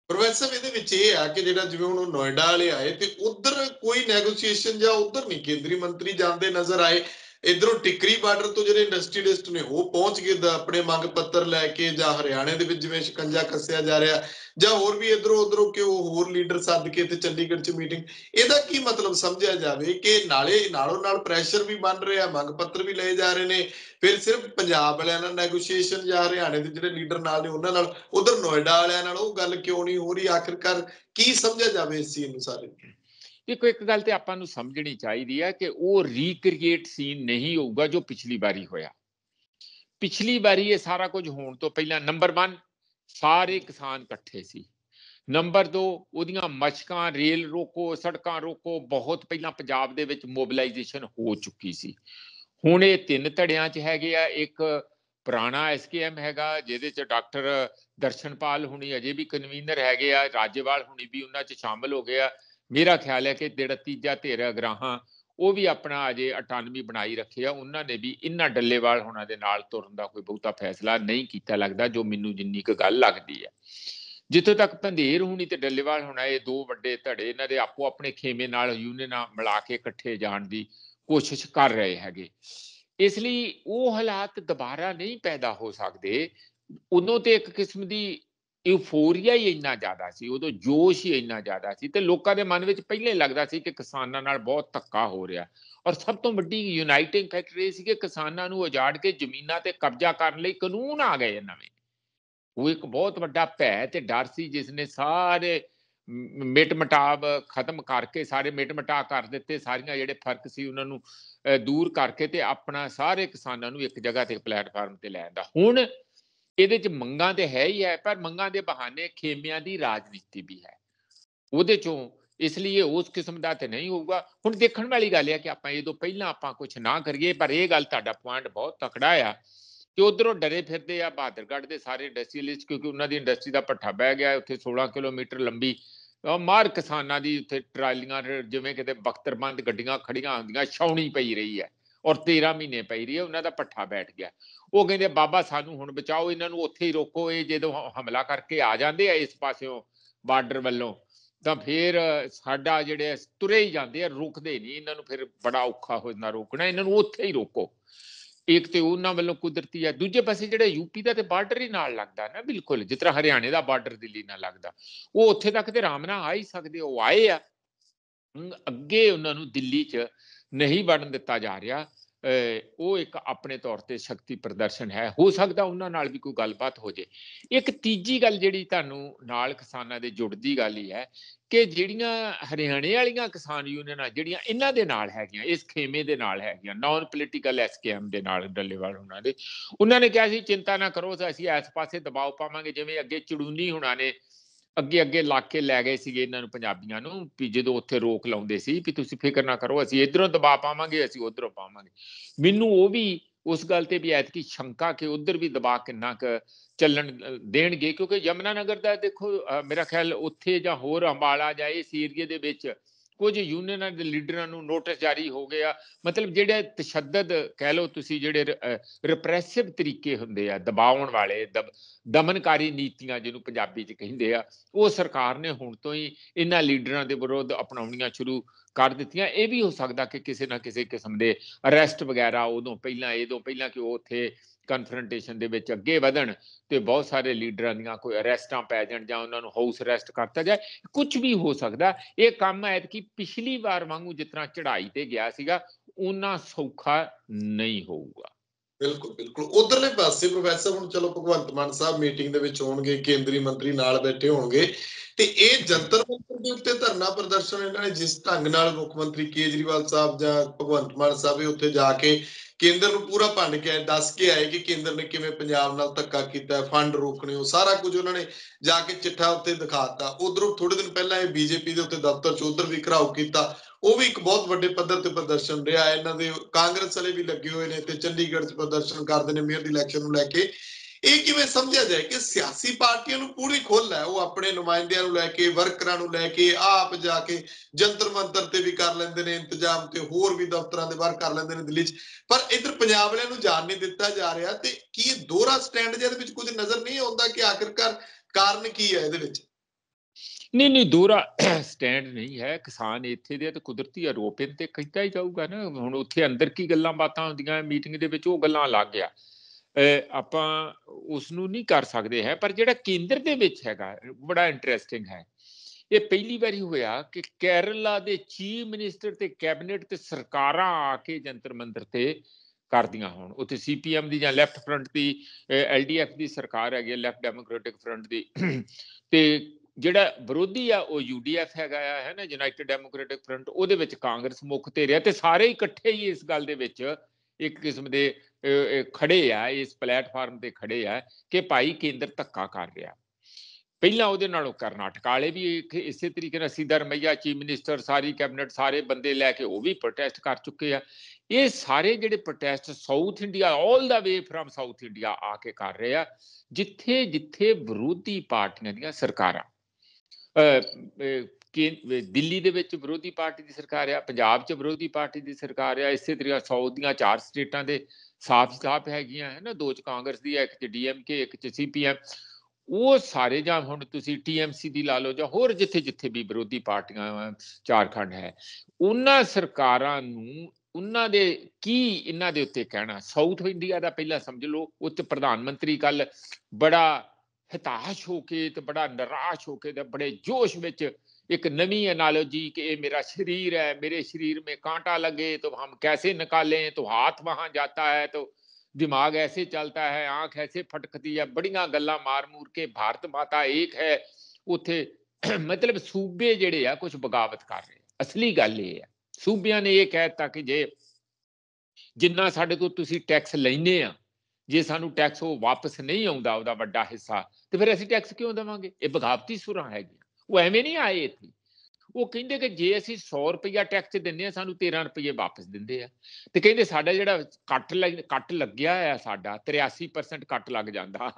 ਪ੍ਰੋਫੈਸਰ ਇਹਦੇ ਵਿੱਚ ਇਹ ਆ ਕਿ ਜਿਹੜਾ ਜਿਵੇਂ ਹੁਣ ਨੋਇਡਾ ਵਾਲੇ ਆਏ ਤੇ ਉਧਰ ਕੋਈ ਨੈਗੋਸੀਏਸ਼ਨ ਜਾਂ ਉਧਰ ਨਹੀਂ ਕੇਂਦਰੀ ਮੰਤਰੀ ਜਾਂਦੇ ਨਜ਼ਰ ਆਏ ਇਧਰੋਂ ਟਿਕਰੀ ਬਾਰਡਰ ਤੋਂ ਜਿਹੜੇ ਇੰਡਸਟਰੀਲਿਸਟ ਨੇ ਉਹ ਪਹੁੰਚ ਗਏ ਆਪਣੇ ਮੰਗ ਪੱਤਰ ਲੈ ਕੇ ਜਾਂ ਹਰਿਆਣੇ ਦੇ ਵਿੱਚ ਜਿਵੇਂ ਸ਼ਿਕੰਜਾ ਕੱਸਿਆ ਜਾ ਰਿਹਾ ਜਾਂ ਹੋਰ ਵੀ ਇਧਰੋਂ ਉਧਰੋਂ ਕਿ ਉਹ ਹੋਰ ਲੀਡਰ ਸੱਦ ਕੇ ਤੇ ਚੰਡੀਗੜ੍ਹ 'ਚ ਮੀਟਿੰਗ ਇਹਦਾ ਕੀ ਮਤਲਬ ਸਮਝਿਆ ਜਾਵੇ ਕਿ ਨਾਲੇ ਨਾਲੋਂ ਨਾਲ ਪ੍ਰੈਸ਼ਰ ਵੀ ਬਣ ਰਿਹਾ ਮੰਗ ਪੱਤਰ ਵੀ ਲਏ ਜਾ ਰਹੇ ਨੇ ਫਿਰ ਸਿਰਫ ਪੰਜਾਬ ਵਾਲਿਆਂ ਨਾਲ ਨੈਗੋਸ਼ੀਏਸ਼ਨ ਜਾਂ ਹਰਿਆਣੇ ਦੇ ਜਿਹੜੇ ਲੀਡਰ ਨਾਲ ਨੇ ਉਹਨਾਂ ਨਾਲ ਉਧਰ ਨੋਇਡਾ ਵਾਲਿਆਂ ਨਾਲ ਉਹ ਗੱਲ ਕਿਉਂ ਨਹੀਂ ਹੋ ਰਹੀ ਆਖਿਰਕਾਰ ਕੀ ਸਮਝਿਆ ਜਾਵੇ ਇਸ ਚੀਜ਼ ਨੂੰ ਸਾਰੇ ਦੇਖੋ ਇੱਕ ਗੱਲ ਤੇ ਆਪਾਂ ਨੂੰ ਸਮਝਣੀ ਚਾਹੀਦੀ ਹੈ ਕਿ ਉਹ ਰੀਕ੍ਰੀਏਟ ਸੀਨ ਨਹੀਂ ਹੋਊਗਾ ਜੋ ਪਿਛਲੀ ਵਾਰੀ ਹੋਇਆ ਪਿਛਲੀ ਵਾਰੀ ਇਹ ਸਾਰਾ ਕੁਝ ਹੋਣ ਤੋਂ ਪਹਿਲਾਂ ਨੰਬਰ 1 ਸਾਰੇ ਕਿਸਾਨ ਇਕੱਠੇ ਸੀ ਨੰਬਰ 2 ਉਹਦੀਆਂ ਮਸ਼ਕਾਂ ਰੇਲ ਰੋਕੋ ਸੜਕਾਂ ਰੋਕੋ ਬਹੁਤ ਪਹਿਲਾਂ ਪੰਜਾਬ ਦੇ ਵਿੱਚ ਮੋਬਿਲਾਈਜੇਸ਼ਨ ਹੋ ਚੁੱਕੀ ਸੀ ਹੁਣ ਇਹ ਤਿੰਨ ਧੜਿਆਂ 'ਚ ਹੈਗੇ ਆ ਇੱਕ ਪੁਰਾਣਾ ਐਸਕੇਐਮ ਹੈਗਾ ਜਿਹਦੇ 'ਚ ਡਾਕਟਰ ਦਰਸ਼ਨਪਾਲ ਹੁਣੀ ਅਜੇ ਵੀ ਕਨਵੀਨਰ ਹੈਗੇ ਆ ਰਾਜੇਵਾਲ ਹੁਣੀ ਵੀ ਉਹਨਾਂ 'ਚ ਸ਼ਾਮਲ ਹੋ ਗਏ ਆ ਮੇਰਾ ਖਿਆਲ ਹੈ ਕਿ ਜਿਹੜਾ ਤੀਜਾ ਧਿਰ ਅਗਰਾਹਾਂ ਉਹ ਵੀ ਆਪਣਾ ਅਜੇ 98 ਬਣਾਈ ਰੱਖਿਆ ਆ ਉਹਨਾਂ ਨੇ ਵੀ ਇੰਨਾ ਡੱਲੇਵਾਲ ਹੋਣਾ ਦੇ ਨਾਲ ਤੁਰਨ ਦਾ ਕੋਈ ਬਹੁਤਾ ਫੈਸਲਾ ਨਹੀਂ ਕੀਤਾ ਲੱਗਦਾ ਜੋ ਮੈਨੂੰ ਜਿੰਨੀ ਕੁ ਗੱਲ ਲੱਗਦੀ ਹੈ ਜਿੱਥੇ ਤੱਕ ਪੰਧੇਰ ਹੋਣੀ ਤੇ ਡੱਲੇਵਾਲ ਹੋਣਾ ਇਹ ਦੋ ਵੱਡੇ ਧੜੇ ਇਹਨਾਂ ਦੇ ਆਪੋ ਆਪਣੇ ਖੇਮੇ ਨਾਲ ਯੂਨੀਅਨਾਂ ਮਿਲਾ ਕੇ ਇਕੱਠੇ ਜਾਣ ਦੀ ਕੋਸ਼ਿਸ਼ ਕਰ ਰਹੇ ਹੈਗੇ ਇਸ ਲਈ ਉਹ ਹਾਲਾਤ ਦੁਬਾਰਾ ਨਹੀਂ ਪੈਦਾ ਹੋ ਸਕਦੇ ਉਦੋਂ ਤੇ ਇੱਕ ਕਿਸਮ ਦੀ ਯੂਫੋਰੀਆ ਹੀ ਇੰਨਾ ਜ਼ਿਆਦਾ ਸੀ ਉਦੋਂ ਜੋਸ਼ ਹੀ ਇੰਨਾ ਜ਼ਿਆਦਾ ਸੀ ਤੇ ਲੋਕਾਂ ਦੇ ਮਨ ਵਿੱਚ ਪਹਿਲੇ ਲੱਗਦਾ ਸੀ ਕਿ ਕਿਸਾਨਾਂ ਨਾਲ ਬਹੁਤ ਧੱਕਾ ਹੋ ਰਿਹਾ ਔਰ ਸਭ ਤੋਂ ਵੱਡੀ ਯੂਨਾਈਟਿੰਗ ਫੈਕਟਰ ਇਹ ਸੀ ਕਿ ਕਿਸਾਨਾਂ ਨੂੰ ਉਜਾੜ ਕੇ ਜ਼ਮੀਨਾਂ ਤੇ ਕਬਜ਼ਾ ਕਰਨ ਲਈ ਕਾਨੂੰਨ ਆ ਗਏ ਨਵੇਂ ਉਹ ਇੱਕ ਬਹੁਤ ਵੱਡਾ ਭੈ ਤੇ ਡਰ ਸੀ ਜਿਸ ਨੇ ਸਾਰੇ ਮਿਟ ਮਟਾਵ ਖਤਮ ਕਰਕੇ ਸਾਰੇ ਮਿਟ ਮਟਾ ਕਰ ਦਿੱਤੇ ਸਾਰੀਆਂ ਜਿਹੜੇ ਫਰਕ ਸੀ ਉਹਨਾਂ ਨੂੰ ਦੂਰ ਕਰਕੇ ਤੇ ਆਪਣਾ ਸਾਰੇ ਕਿਸਾਨਾਂ ਨੂੰ ਇੱਕ ਜਗ੍ਹਾ ਤੇ ਪਲੇਟਫਾਰਮ ਤੇ ਲੈ ਆਂਦਾ ਹੁਣ ਇਹਦੇ ਚ ਮੰਗਾਂ ਤੇ ਹੈ ਹੀ ਹੈ ਪਰ ਮੰਗਾਂ ਦੇ ਬਹਾਨੇ ਖੇਮਿਆਂ ਦੀ ਰਾਜਨੀਤੀ ਵੀ ਹੈ ਉਹਦੇ ਚੋਂ ਇਸ ਲਈ ਉਸ ਕਿਸਮ ਦਾ ਤੇ ਨਹੀਂ ਹੋਊਗਾ ਹੁਣ ਦੇਖਣ ਵਾਲੀ ਗੱਲ ਹੈ ਕਿ ਆਪਾਂ ਇਹ ਤੋਂ ਪਹਿਲਾਂ ਆਪਾਂ ਕੁਝ ਨਾ ਕਰੀਏ ਪਰ ਇਹ ਗੱਲ ਤੁਹਾਡਾ ਪੁਆਇੰਟ ਬਹੁਤ ਤਕੜਾ ਆ ਕਿ ਉਧਰੋਂ ਡਰੇ ਫਿਰਦੇ ਆ ਬਾਦਰਗੜ੍ਹ ਦੇ ਸਾਰੇ ਇੰਡਸਟਰੀਅਲਿਸਟ ਕਿਉਂਕਿ ਉਹਨਾਂ ਦੀ ਇੰਡਸਟਰੀ ਦਾ ਪੱਠਾ ਬਹਿ ਗਿਆ ਉੱਥੇ 16 ਕਿਲੋਮੀਟਰ ਲੰਬੀ ਮਾਰ ਕਿਸਾਨਾਂ ਦੀ ਉੱਥੇ ਟਰਾਲੀਆਂ ਜਿਵੇਂ ਕਿਤੇ ਬਖਤਰਬੰਦ ਗੱਡੀਆਂ ਖੜੀਆਂ ਹੁੰਦੀਆਂ ਛੌਣੀ ਪਈ ਰਹੀ ਹੈ ਔਰ 13 ਮਹੀਨੇ ਪਈ ਰਹੀ ਹੈ ਉਹਨਾਂ ਦਾ ਪੱਠਾ ਬੈਠ ਗਿਆ ਉਹ ਕਹਿੰਦੇ ਬਾਬਾ ਸਾਨੂੰ ਹੁਣ ਬਚਾਓ ਇਹਨਾਂ ਨੂੰ ਉੱਥੇ ਹੀ ਰੋਕੋ ਇਹ ਜਦੋਂ ਹਮਲਾ ਕਰਕੇ ਆ ਜਾਂਦੇ ਆ ਇਸ ਪਾਸਿਓਂ ਬਾਰਡਰ ਵੱਲੋਂ ਤਾਂ ਫਿਰ ਸਾਡਾ ਜਿਹੜੇ ਤੁਰੇ ਹੀ ਜਾਂਦੇ ਆ ਰੁਕਦੇ ਨਹੀਂ ਇਹਨਾਂ ਨੂੰ ਫਿਰ ਬੜਾ ਔਖਾ ਹੋ ਜਾਂਦਾ ਰੋਕਣਾ ਇਹਨਾਂ ਨੂੰ ਉੱਥੇ ਹੀ ਰੋਕੋ ਇੱਕ ਤੇ ਉਹਨਾਂ ਵੱਲੋਂ ਕੁਦਰਤੀ ਆ ਦੂਜੇ ਪਾਸੇ ਜਿਹੜਾ ਯੂਪੀ ਦਾ ਤੇ ਬਾਰਡਰ ਹੀ ਨਾਲ ਲੱਗਦਾ ਨਾ ਬਿਲਕੁਲ ਜਿਸ ਤਰ੍ਹਾਂ ਹਰਿਆਣੇ ਦਾ ਬਾਰਡਰ ਦਿੱਲੀ ਨਾਲ ਲੱਗਦਾ ਉਹ ਉੱਥੇ ਤੱਕ ਤੇ ਰਾਮਨਾ ਆ ਹੀ ਸਕਦੇ ਉਹ ਆਏ ਆ ਅੱਗੇ ਉਹਨਾਂ ਨੂੰ ਦਿੱਲੀ 'ਚ ਨਹੀਂ ਵੜਨ ਦਿੱਤਾ ਜਾ ਰਿਹਾ ਉਹ ਇੱਕ ਆਪਣੇ ਤੌਰ ਤੇ ਸ਼ਕਤੀ ਪ੍ਰਦਰਸ਼ਨ ਹੈ ਹੋ ਸਕਦਾ ਉਹਨਾਂ ਨਾਲ ਵੀ ਕੋਈ ਗੱਲਬਾਤ ਹੋ ਜੇ ਇੱਕ ਤੀਜੀ ਗੱਲ ਜਿਹੜੀ ਤੁਹਾਨੂੰ ਨਾਲ ਕਿਸਾਨਾਂ ਦੇ ਜੁੜਦੀ ਗੱਲ ਹੀ ਹੈ ਕਿ ਜਿਹੜੀਆਂ ਹਰਿਆਣੇ ਵਾਲੀਆਂ ਕਿਸਾਨ ਯੂਨੀਅਨਾਂ ਜਿਹੜੀਆਂ ਇਹਨਾਂ ਦੇ ਨਾਲ ਹੈਗੀਆਂ ਇਸ ਖੇਮੇ ਦੇ ਨਾਲ ਹੈਗੀਆਂ ਨਾਨ ਪੋਲੀਟੀਕਲ ਐਸਕੇਐਮ ਦੇ ਨਾਲ ਡੱਲੇਵਾਲ ਉਹਨਾਂ ਦੇ ਉਹਨਾਂ ਨੇ ਕਿਹਾ ਸੀ ਚਿੰਤਾ ਨਾ ਕਰੋ ਅਸੀਂ ਇਸ ਪਾਸੇ ਦਬਾਅ ਪਾਵਾਂਗੇ ਜਿਵੇਂ ਅੱਗੇ ਚੜੂਨੀ ਹੁਣਾਂ ਨੇ ਅੱਗੇ ਅੱਗੇ ਲਾ ਕੇ ਲੈ ਗਏ ਸੀਗੇ ਇਹਨਾਂ ਨੂੰ ਪੰਜਾਬੀਆਂ ਨੂੰ ਵੀ ਜਦੋਂ ਉੱਥੇ ਰੋਕ ਲਾਉਂਦੇ ਸੀ ਵੀ ਤੁਸੀਂ ਫਿਕਰ ਨਾ ਕਰੋ ਅਸੀਂ ਇਧਰੋਂ ਦਬਾਅ ਪਾਵਾਂਗੇ ਅਸੀਂ ਉਧਰੋਂ ਪਾਵਾਂਗੇ ਮੈਨੂੰ ਉਹ ਵੀ ਉਸ ਗੱਲ ਤੇ ਵੀ ਐਤਕੀ ਸ਼ੰਕਾ ਕਿ ਉਧਰ ਵੀ ਦਬਾ ਕਿੰਨਾ ਕ ਚੱਲਣ ਦੇਣਗੇ ਕਿਉਂਕਿ ਯਮਨਾ ਨਗਰ ਦਾ ਦੇਖੋ ਮੇਰਾ ਖਿਆਲ ਉੱਥੇ ਜਾਂ ਹੋਰ ਅੰਬਾਲਾ ਜਾਂ ਇਸ ਏਰੀਏ ਦੇ ਵਿੱਚ ਕੁਝ ਯੂਨੀਅਨਾਂ ਦੇ ਲੀਡਰਾਂ ਨੂੰ ਨੋਟਿਸ ਜਾਰੀ ਹੋ ਗਿਆ ਮਤਲਬ ਜਿਹੜੇ ਤਸ਼ੱਦਦ ਕਹਿ ਲਓ ਤੁਸੀਂ ਜਿਹੜੇ ਰਿਪਰੈਸਿਵ ਤਰੀਕੇ ਹੁੰਦੇ ਆ ਦਬਾਉਣ ਵਾਲੇ ਦਮਨਕਾਰੀ ਨੀਤੀਆਂ ਜਿਹਨੂੰ ਪੰਜਾਬੀ 'ਚ ਕਹਿੰਦੇ ਆ ਉਹ ਸਰਕਾਰ ਨੇ ਹੁਣ ਤੋਂ ਹੀ ਇਹਨਾਂ ਲੀਡਰਾਂ ਦੇ ਵਿਰੋਧ ਅਪਣਾਉਣੀਆਂ ਸ਼ੁਰੂ ਕਰ ਦਿੱਤੀਆਂ ਇਹ ਵੀ ਹੋ ਸਕਦਾ ਕਿ ਕਿਸੇ ਨਾ ਕਿਸੇ ਕਿਸਮ ਦੇ ਅਰੈਸਟ ਵਗੈਰਾ ਉਦੋਂ ਪਹਿਲਾਂ ਇਹਦੋਂ ਪਹਿਲਾਂ ਕਿ ਉਹ ਉੱਥੇ ਕਨਫਰੰਟੇਸ਼ਨ ਦੇ ਵਿੱਚ ਅੱਗੇ ਵਧਣ ਤੇ ਬਹੁਤ ਸਾਰੇ ਲੀਡਰਾਂ ਦੀਆਂ ਕੋਈ ਅਰੈਸਟਾਂ ਪੈ ਜਾਣ ਜਾਂ ਉਹਨਾਂ ਨੂੰ ਹਾਊਸ ਅਰੈਸਟ ਕਰਤਾ ਜਾਏ ਕੁਝ ਵੀ ਹੋ ਸਕਦਾ ਇਹ ਕੰਮ ਐਤ ਕਿ ਪਿਛਲੀ ਵਾਰ ਵਾਂਗੂ ਜਿਤਨਾ ਚੜ੍ਹਾਈ ਤੇ ਗਿਆ ਸੀਗਾ ਉਹਨਾਂ ਸੌਖਾ ਨਹੀਂ ਹੋਊਗਾ ਬਿਲਕੁਲ ਬਿਲਕੁਲ ਉਧਰਲੇ ਪਾਸੇ ਪ੍ਰੋਫੈਸਰ ਹੁਣ ਚਲੋ ਭਗਵੰਤ ਮਾਨ ਸਾਹਿਬ ਮੀਟਿੰਗ ਦੇ ਵਿੱਚ ਹੋਣਗੇ ਕੇਂਦਰੀ ਮੰਤਰੀ ਨਾਲ ਬੈਠੇ ਹੋਣਗੇ ਤੇ ਇਹ ਜੰਤਰ ਮੰਤਰ ਦੇ ਉੱਤੇ ਧਰਨਾ ਪ੍ਰਦਰਸ਼ਨ ਇਹਨਾਂ ਨੇ ਜਿਸ ਢੰਗ ਨਾਲ ਮੁੱਖ ਮੰਤਰੀ ਕੇਜਰੀਵਾਲ ਸਾਹਿਬ ਜਾਂ ਭਗਵੰਤ ਮਾਨ ਸਾਹਿਬ ਉੱਥੇ ਜਾ ਕੇ ਕੇਂਦਰ ਨੂੰ ਪੂਰਾ ਭੰਡ ਕੇ ਦੱਸ ਕੇ ਆਏ ਕਿ ਕੇਂਦਰ ਨੇ ਕਿਵੇਂ ਪੰਜਾਬ ਨਾਲ ਧੱਕਾ ਕੀਤਾ ਫੰਡ ਰੋਕਣੇ ਉਹ ਸਾਰਾ ਕੁਝ ਉਹਨਾਂ ਨੇ ਜਾ ਕੇ ਚਿੱਠਾ ਉੱਤੇ ਦਿਖਾਤਾ ਉਧਰੋਂ ਥੋੜੇ ਦਿਨ ਪਹਿਲਾਂ ਇਹ ਬੀਜੇਪੀ ਦੇ ਉੱਤੇ ਦਫ਼ਤਰ 'ਚ ਉਧਰ ਵੀ ਘਰਾਓ ਕੀਤਾ ਉਹ ਵੀ ਇੱਕ ਬਹੁਤ ਵੱਡੇ ਪੱਧਰ ਤੇ ਪ੍ਰਦਰਸ਼ਨ ਰਿਹਾ ਇਹਨਾਂ ਦੇ ਕਾਂਗਰਸ ਵਾਲੇ ਵੀ ਲੱਗੇ ਹੋਏ ਨੇ ਤੇ ਚੰਡੀਗੜ੍ਹ 'ਚ ਪ੍ਰਦਰਸ਼ਨ ਕਰਦੇ ਨੇ ਮੇਅਰ ਦੀ ਇਲੈਕਸ਼ਨ ਨੂੰ ਲੈ ਕੇ ਇਹ ਕਿਵੇਂ ਸਮਝਿਆ ਜਾਏ ਕਿ ਸਿਆਸੀ ਪਾਰਟੀਆਂ ਨੂੰ ਪੂਰੀ ਖੁੱਲ ਹੈ ਉਹ ਆਪਣੇ ਨੁਮਾਇੰਦਿਆਂ ਨੂੰ ਲੈ ਕੇ ਵਰਕਰਾਂ ਨੂੰ ਲੈ ਕੇ ਆਪ ਜਾ ਕੇ ਜੰਤਰ ਮੰਤਰ ਤੇ ਵੀ ਕਰ ਲੈਂਦੇ ਨੇ ਇੰਤਜ਼ਾਮ ਤੇ ਹੋਰ ਵੀ ਦਫ਼ਤਰਾਂ ਦੇ ਬਾਹਰ ਕਰ ਲੈਂਦੇ ਨੇ ਦਿੱਲੀ 'ਚ ਪਰ ਇਧਰ ਪੰਜਾਬ ਵਾਲਿਆਂ ਨੂੰ ਜਾਣ ਨਹੀਂ ਦਿੱਤਾ ਜਾ ਰਿਹਾ ਤੇ ਕੀ ਇਹ ਦੋਹਰਾ ਸਟੈਂਡ ਜਿਹਦੇ ਵਿੱਚ ਕੁਝ ਨਜ਼ਰ ਨਹੀਂ ਆਉਂਦਾ ਕਿ ਆਖਿਰਕਾਰ ਕਾਰਨ ਕੀ ਹੈ ਇਹਦੇ ਵਿੱਚ ਨਹੀਂ ਨਹੀਂ ਦੂਰਾ ਸਟੈਂਡ ਨਹੀਂ ਹੈ ਕਿਸਾਨ ਇੱਥੇ ਦੇ ਤੇ ਕੁਦਰਤੀ ਆਰੋਪ ਤੇ ਕਹਿੰਦਾ ਹੀ ਜਾਊਗਾ ਨਾ ਹੁਣ ਉੱਥੇ ਅੰਦਰ ਕੀ ਗੱਲਾਂ ਬਾਤਾਂ ਹੁੰਦੀਆਂ ਮੀਟਿੰਗ ਦੇ ਵਿੱਚ ਉਹ ਗੱਲਾਂ ਲੱਗ ਗਿਆ ਆਪਾਂ ਉਸ ਨੂੰ ਨਹੀਂ ਕਰ ਸਕਦੇ ਹੈ ਪਰ ਜਿਹੜਾ ਕੇਂਦਰ ਦੇ ਵਿੱਚ ਹੈਗਾ ਬੜਾ ਇੰਟਰਸਟਿੰਗ ਹੈ ਇਹ ਪਹਿਲੀ ਵਾਰੀ ਹੋਇਆ ਕਿ ਕੇਰਲਾ ਦੇ ਚੀਫ ਮਿਨਿਸਟਰ ਤੇ ਕੈਬਨਿਟ ਤੇ ਸਰਕਾਰਾਂ ਆ ਕੇ ਜੰਤਰ ਮੰਤਰ ਤੇ ਕਰਦੀਆਂ ਹੋਣ ਉੱਥੇ ਸੀਪੀਐਮ ਦੀ ਜਾਂ ਲੈਫਟ ਫਰੰਟ ਦੀ ਐਲਡੀਐਫ ਦੀ ਸਰਕਾਰ ਹੈਗੀ ਹੈ ਲੈਫਟ ਡੈਮੋਕ੍ਰੈਟਿਕ ਫਰੰਟ ਦੀ ਤੇ ਜਿਹੜਾ ਵਿਰੋਧੀ ਆ ਉਹ ਯੂਡੀਐਫ ਹੈਗਾ ਆ ਹੈ ਨਾ ਯੂਨਾਈਟਿਡ ਡੈਮੋਕ੍ਰੈਟਿਕ ਫਰੰਟ ਉਹਦੇ ਵਿੱਚ ਕਾਂਗਰਸ ਮੁੱਖ ਤੇ ਰਿਹਾ ਤੇ ਸਾਰੇ ਇਕੱਠੇ ਹੀ ਇਸ ਗੱਲ ਦੇ ਵਿੱਚ ਇੱਕ ਕਿਸਮ ਦੇ ਖੜੇ ਆ ਇਸ ਪਲੇਟਫਾਰਮ ਤੇ ਖੜੇ ਆ ਕਿ ਭਾਈ ਕੇਂਦਰ ਧੱਕਾ ਕਰ ਰਿਹਾ ਪਹਿਲਾਂ ਉਹਦੇ ਨਾਲੋਂ ਕਰਨਾਟਕ ਵਾਲੇ ਵੀ ਇਸੇ ਤਰੀਕੇ ਨਾਲ ਸਿੱਧਰ ਮਈਆ ਚੀਫ ਮਿਨਿਸਟਰ ਸਾਰੀ ਕੈਬਨਿਟ ਸਾਰੇ ਬੰਦੇ ਲੈ ਕੇ ਉਹ ਵੀ ਪ੍ਰੋਟੈਸਟ ਕਰ ਚੁੱਕੇ ਆ ਇਹ ਸਾਰੇ ਜਿਹੜੇ protest south India 올 the way from south India ਆ ਕੇ ਕਰ ਰਹੇ ਆ ਜਿੱਥੇ ਜਿੱਥੇ ਵਿਰੋਧੀ ਪਾਰਟੀਆਂ ਦੀਆਂ ਸਰਕਾਰਾਂ ਕਿ ਦਿੱਲੀ ਦੇ ਵਿੱਚ ਵਿਰੋਧੀ ਪਾਰਟੀ ਦੀ ਸਰਕਾਰ ਆ ਪੰਜਾਬ 'ਚ ਵਿਰੋਧੀ ਪਾਰਟੀ ਦੀ ਸਰਕਾਰ ਆ ਇਸੇ ਤਰੀਕੇ ਸਾਊਥ ਦੀਆਂ ਚਾਰ ਸਟੇਟਾਂ ਦੇ ਸਾਫ਼-ਸਾਫ਼ ਹੈਗੀਆਂ ਹੈ ਨਾ ਦੋ ਚ ਕਾਂਗਰਸ ਦੀ ਇੱਕ ਚ ਡੀਐਮਕੇ ਇੱਕ ਚ ਸੀਪੀਐਮ ਉਹ ਸਾਰੇ ਜਾਂ ਹੁਣ ਤੁਸੀਂ ਟੀਐਮਸੀ ਦੀ ਲਾ ਲਓ ਜਾਂ ਹੋਰ ਜਿੱਥੇ-ਜਿੱਥੇ ਵੀ ਵਿਰੋਧੀ ਪਾਰਟੀਆਂ ਝਾਰਖੰਡ ਹੈ ਉਹਨਾਂ ਸਰਕਾਰਾਂ ਨੂੰ ਉਹਨਾਂ ਦੇ ਕੀ ਇਹਨਾਂ ਦੇ ਉੱਤੇ ਕਹਿਣਾ ਸਾਊਥ ਇੰਡੀਆ ਦਾ ਪਹਿਲਾਂ ਸਮਝ ਲਓ ਉੱਚ ਪ੍ਰਧਾਨ ਮੰਤਰੀ ਕੱਲ ਬੜਾ ਹਤਾਸ਼ ਹੋ ਕੇ ਤੇ ਬੜਾ ਨਿਰਾਸ਼ ਹੋ ਕੇ ਤੇ ਬੜੇ ਜੋਸ਼ ਵਿੱਚ ਇੱਕ ਨਵੀਂ एनालॉजी ਕਿ ਇਹ ਮੇਰਾ ਸਰੀਰ ਹੈ ਮੇਰੇ ਸਰੀਰ ਮੇ ਕਾਂਟਾ ਲੱਗੇ ਤੋ ਹਮ ਕੈਸੇ ਨਿਕਾਲੇ ਤੋ ਹੱਥ ਵਹਾਂ ਜਾਤਾ ਹੈ ਤੋ ਦਿਮਾਗ ਐਸੇ ਚਲਤਾ ਹੈ ਆਂਖ ਐਸੇ ਫਟਕਦੀ ਹੈ ਬੜੀਆਂ ਗੱਲਾਂ ਮਾਰ ਮੂਰ ਕੇ ਭਾਰਤ ਮਾਤਾ ਏਕ ਹੈ ਉਥੇ ਮਤਲਬ ਸੂਬੇ ਜਿਹੜੇ ਆ ਕੁਝ ਬਗਾਵਤ ਕਰ ਰਹੇ ਅਸਲੀ ਗੱਲ ਇਹ ਹੈ ਸੂਬਿਆਂ ਨੇ ਇਹ ਕਹਿਤਾ ਕਿ ਜੇ ਜਿੰਨਾ ਸਾਡੇ ਤੋਂ ਤੁਸੀਂ ਟੈਕਸ ਲੈਨੇ ਆ ਜੇ ਸਾਨੂੰ ਟੈਕਸ ਉਹ ਵਾਪਸ ਨਹੀਂ ਆਉਂਦਾ ਉਹਦਾ ਵੱਡਾ ਹਿੱਸਾ ਤੇ ਫਿਰ ਅਸੀਂ ਟੈਕਸ ਕਿਉਂ ਦੇਵਾਂਗੇ ਇਹ ਬਗਾਵਤੀ ਸੁਰਾਂ ਹੈਗੀ ਉਹ ਐਵੇਂ ਨਹੀਂ ਆਏ ਇੱਥੇ ਉਹ ਕਹਿੰਦੇ ਕਿ ਜੇ ਅਸੀਂ 100 ਰੁਪਇਆ ਟੈਕਸ ਦਿੰਨੇ ਆ ਸਾਨੂੰ 13 ਰੁਪਏ ਵਾਪਸ ਦਿੰਦੇ ਆ ਤੇ ਕਹਿੰਦੇ ਸਾਡਾ ਜਿਹੜਾ ਕੱਟ ਕੱਟ ਲੱਗਿਆ ਆ ਸਾਡਾ 83% ਕੱਟ ਲੱਗ ਜਾਂਦਾ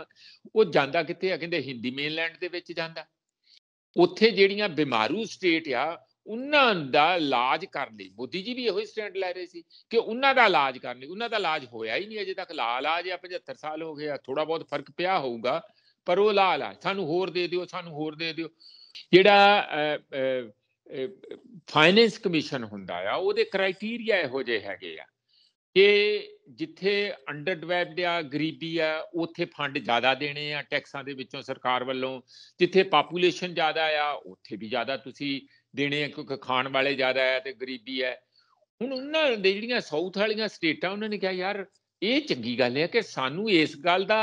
ਉਹ ਜਾਂਦਾ ਕਿੱਥੇ ਆ ਕਹਿੰਦੇ ਹਿੰਦੀ ਮੇਨਲੈਂਡ ਦੇ ਵਿੱਚ ਜਾਂਦਾ ਉੱਥੇ ਜਿਹੜੀਆਂ ਬਿਮਾਰੂ ਸਟੇਟ ਆ ਉਹਨਾਂ ਦਾ ਇਲਾਜ ਕਰ ਲਈ ਮੋਦੀ ਜੀ ਵੀ ਇਹੋ ਹੀ ਸਟੈਂਡ ਲੈ ਰਹੇ ਸੀ ਕਿ ਉਹਨਾਂ ਦਾ ਇਲਾਜ ਕਰਨ ਲਈ ਉਹਨਾਂ ਦਾ ਇਲਾਜ ਹੋਇਆ ਹੀ ਨਹੀਂ ਅਜੇ ਤੱਕ ਲਾਲ ਆ 75 ਸਾਲ ਹੋ ਗਏ ਆ ਥੋੜਾ ਬਹੁਤ ਫਰਕ ਪਿਆ ਹੋਊਗਾ ਪਰ ਉਹ ਲਾਲ ਆ ਸਾਨੂੰ ਹੋਰ ਦੇ ਦਿਓ ਸਾਨੂੰ ਹੋਰ ਦੇ ਦਿਓ ਜਿਹੜਾ ਫਾਈਨੈਂਸ ਕਮਿਸ਼ਨ ਹੁੰਦਾ ਆ ਉਹਦੇ ਕ੍ਰਾਈਟੇਰੀਆ ਇਹੋ ਜਿਹੇ ਹੈਗੇ ਆ ਕਿ ਜਿੱਥੇ ਅੰਡਰ ਡਿਵੈਲਪਡ ਆ ਗਰੀਬੀ ਆ ਉੱਥੇ ਫੰਡ ਜ਼ਿਆਦਾ ਦੇਣੇ ਆ ਟੈਕਸਾਂ ਦੇ ਵਿੱਚੋਂ ਸਰਕਾਰ ਵੱਲੋਂ ਜਿੱਥੇ ਪਾਪੂਲੇਸ਼ਨ ਜ਼ਿਆਦਾ ਆ ਉੱਥੇ ਵੀ ਜ਼ਿਆਦਾ ਤੁਸੀਂ ਦੇਣੇ ਆ ਕਿਉਂਕਿ ਖਾਣ ਵਾਲੇ ਜ਼ਿਆਦਾ ਆ ਤੇ ਗਰੀਬੀ ਆ ਹੁਣ ਉਹਨਾਂ ਦੇ ਜਿਹੜੀਆਂ ਸਾਊਥ ਵਾਲੀਆਂ ਸਟੇਟਾਂ ਉਹਨਾਂ ਨੇ ਕਿਹਾ ਯਾਰ ਇਹ ਚੰਗੀ ਗੱਲ ਹੈ ਕਿ ਸਾਨੂੰ ਇਸ ਗੱਲ ਦਾ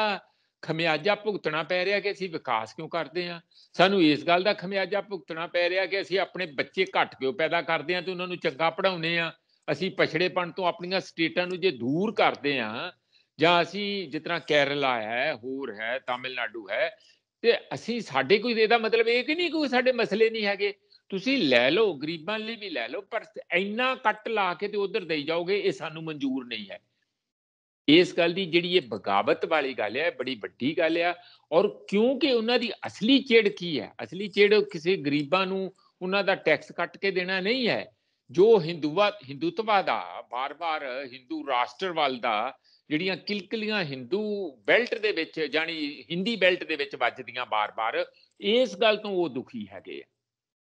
ਖਮਿਆਜਾ ਭੁਗਤਣਾ ਪੈ ਰਿਹਾ ਕਿ ਅਸੀਂ ਵਿਕਾਸ ਕਿਉਂ ਕਰਦੇ ਆ ਸਾਨੂੰ ਇਸ ਗੱਲ ਦਾ ਖਮਿਆਜਾ ਭੁਗਤਣਾ ਪੈ ਰਿਹਾ ਕਿ ਅਸੀਂ ਆਪਣੇ ਬੱਚੇ ਘੱਟ ਕਿਉਂ ਪੈਦਾ ਕਰਦੇ ਆ ਤੇ ਉਹਨਾਂ ਨੂੰ ਚੰਗਾ ਪੜਾਉਨੇ ਆ ਅਸੀਂ ਪਛੜੇਪਣ ਤੋਂ ਆਪਣੀਆਂ ਸਟੇਟਾਂ ਨੂੰ ਜੇ ਦੂਰ ਕਰਦੇ ਆ ਜਾਂ ਅਸੀਂ ਜਿਸ ਤਰ੍ਹਾਂ ਕੇਰਲਾ ਹੈ ਹੋਰ ਹੈ ਤਾਮਿਲਨਾਡੂ ਹੈ ਤੇ ਅਸੀਂ ਸਾਡੇ ਕੋਈ ਇਹਦਾ ਮਤਲਬ ਇਹ ਕਿ ਨਹੀਂ ਕੋਈ ਸਾਡੇ ਮਸਲੇ ਨਹੀਂ ਹੈਗੇ ਤੁਸੀਂ ਲੈ ਲਓ ਗਰੀਬਾਂ ਲਈ ਵੀ ਲੈ ਲਓ ਪਰ ਇੰਨਾ ਕੱਟ ਲਾ ਕੇ ਤੇ ਉਧਰ ਦੇਈ ਜਾਓਗੇ ਇਹ ਸਾਨੂੰ ਮਨਜ਼ੂਰ ਨਹੀਂ ਹੈ ਇਸ ਗੱਲ ਦੀ ਜਿਹੜੀ ਇਹ ਬਗਾਵਤ ਵਾਲੀ ਗੱਲ ਹੈ ਬੜੀ ਵੱਡੀ ਗੱਲ ਹੈ ਔਰ ਕਿਉਂਕਿ ਉਹਨਾਂ ਦੀ ਅਸਲੀ ਚੇੜ ਕੀ ਹੈ ਅਸਲੀ ਚੇੜ ਕਿਸੇ ਗਰੀਬਾਂ ਨੂੰ ਉਹਨਾਂ ਦਾ ਟੈਕਸ ਕੱਟ ਕੇ ਦੇਣਾ ਨਹੀਂ ਹੈ ਜੋ ਹਿੰਦੂਵਾ ਹਿੰਦੂਤਵਾ ਦਾ ਬਾਰ-ਬਾਰ ਹਿੰਦੂ ਰਾਸ਼ਟਰ ਵੱਲ ਦਾ ਜਿਹੜੀਆਂ ਕਿਲਕਲੀਆਂ ਹਿੰਦੂ ਬੈਲਟ ਦੇ ਵਿੱਚ ਜਾਨੀ ਹਿੰਦੀ ਬੈਲਟ ਦੇ ਵਿੱਚ ਵੱਜਦੀਆਂ ਬਾਰ-ਬਾਰ ਇਸ ਗੱਲ ਤੋਂ ਉਹ ਦੁਖੀ ਹੈਗੇ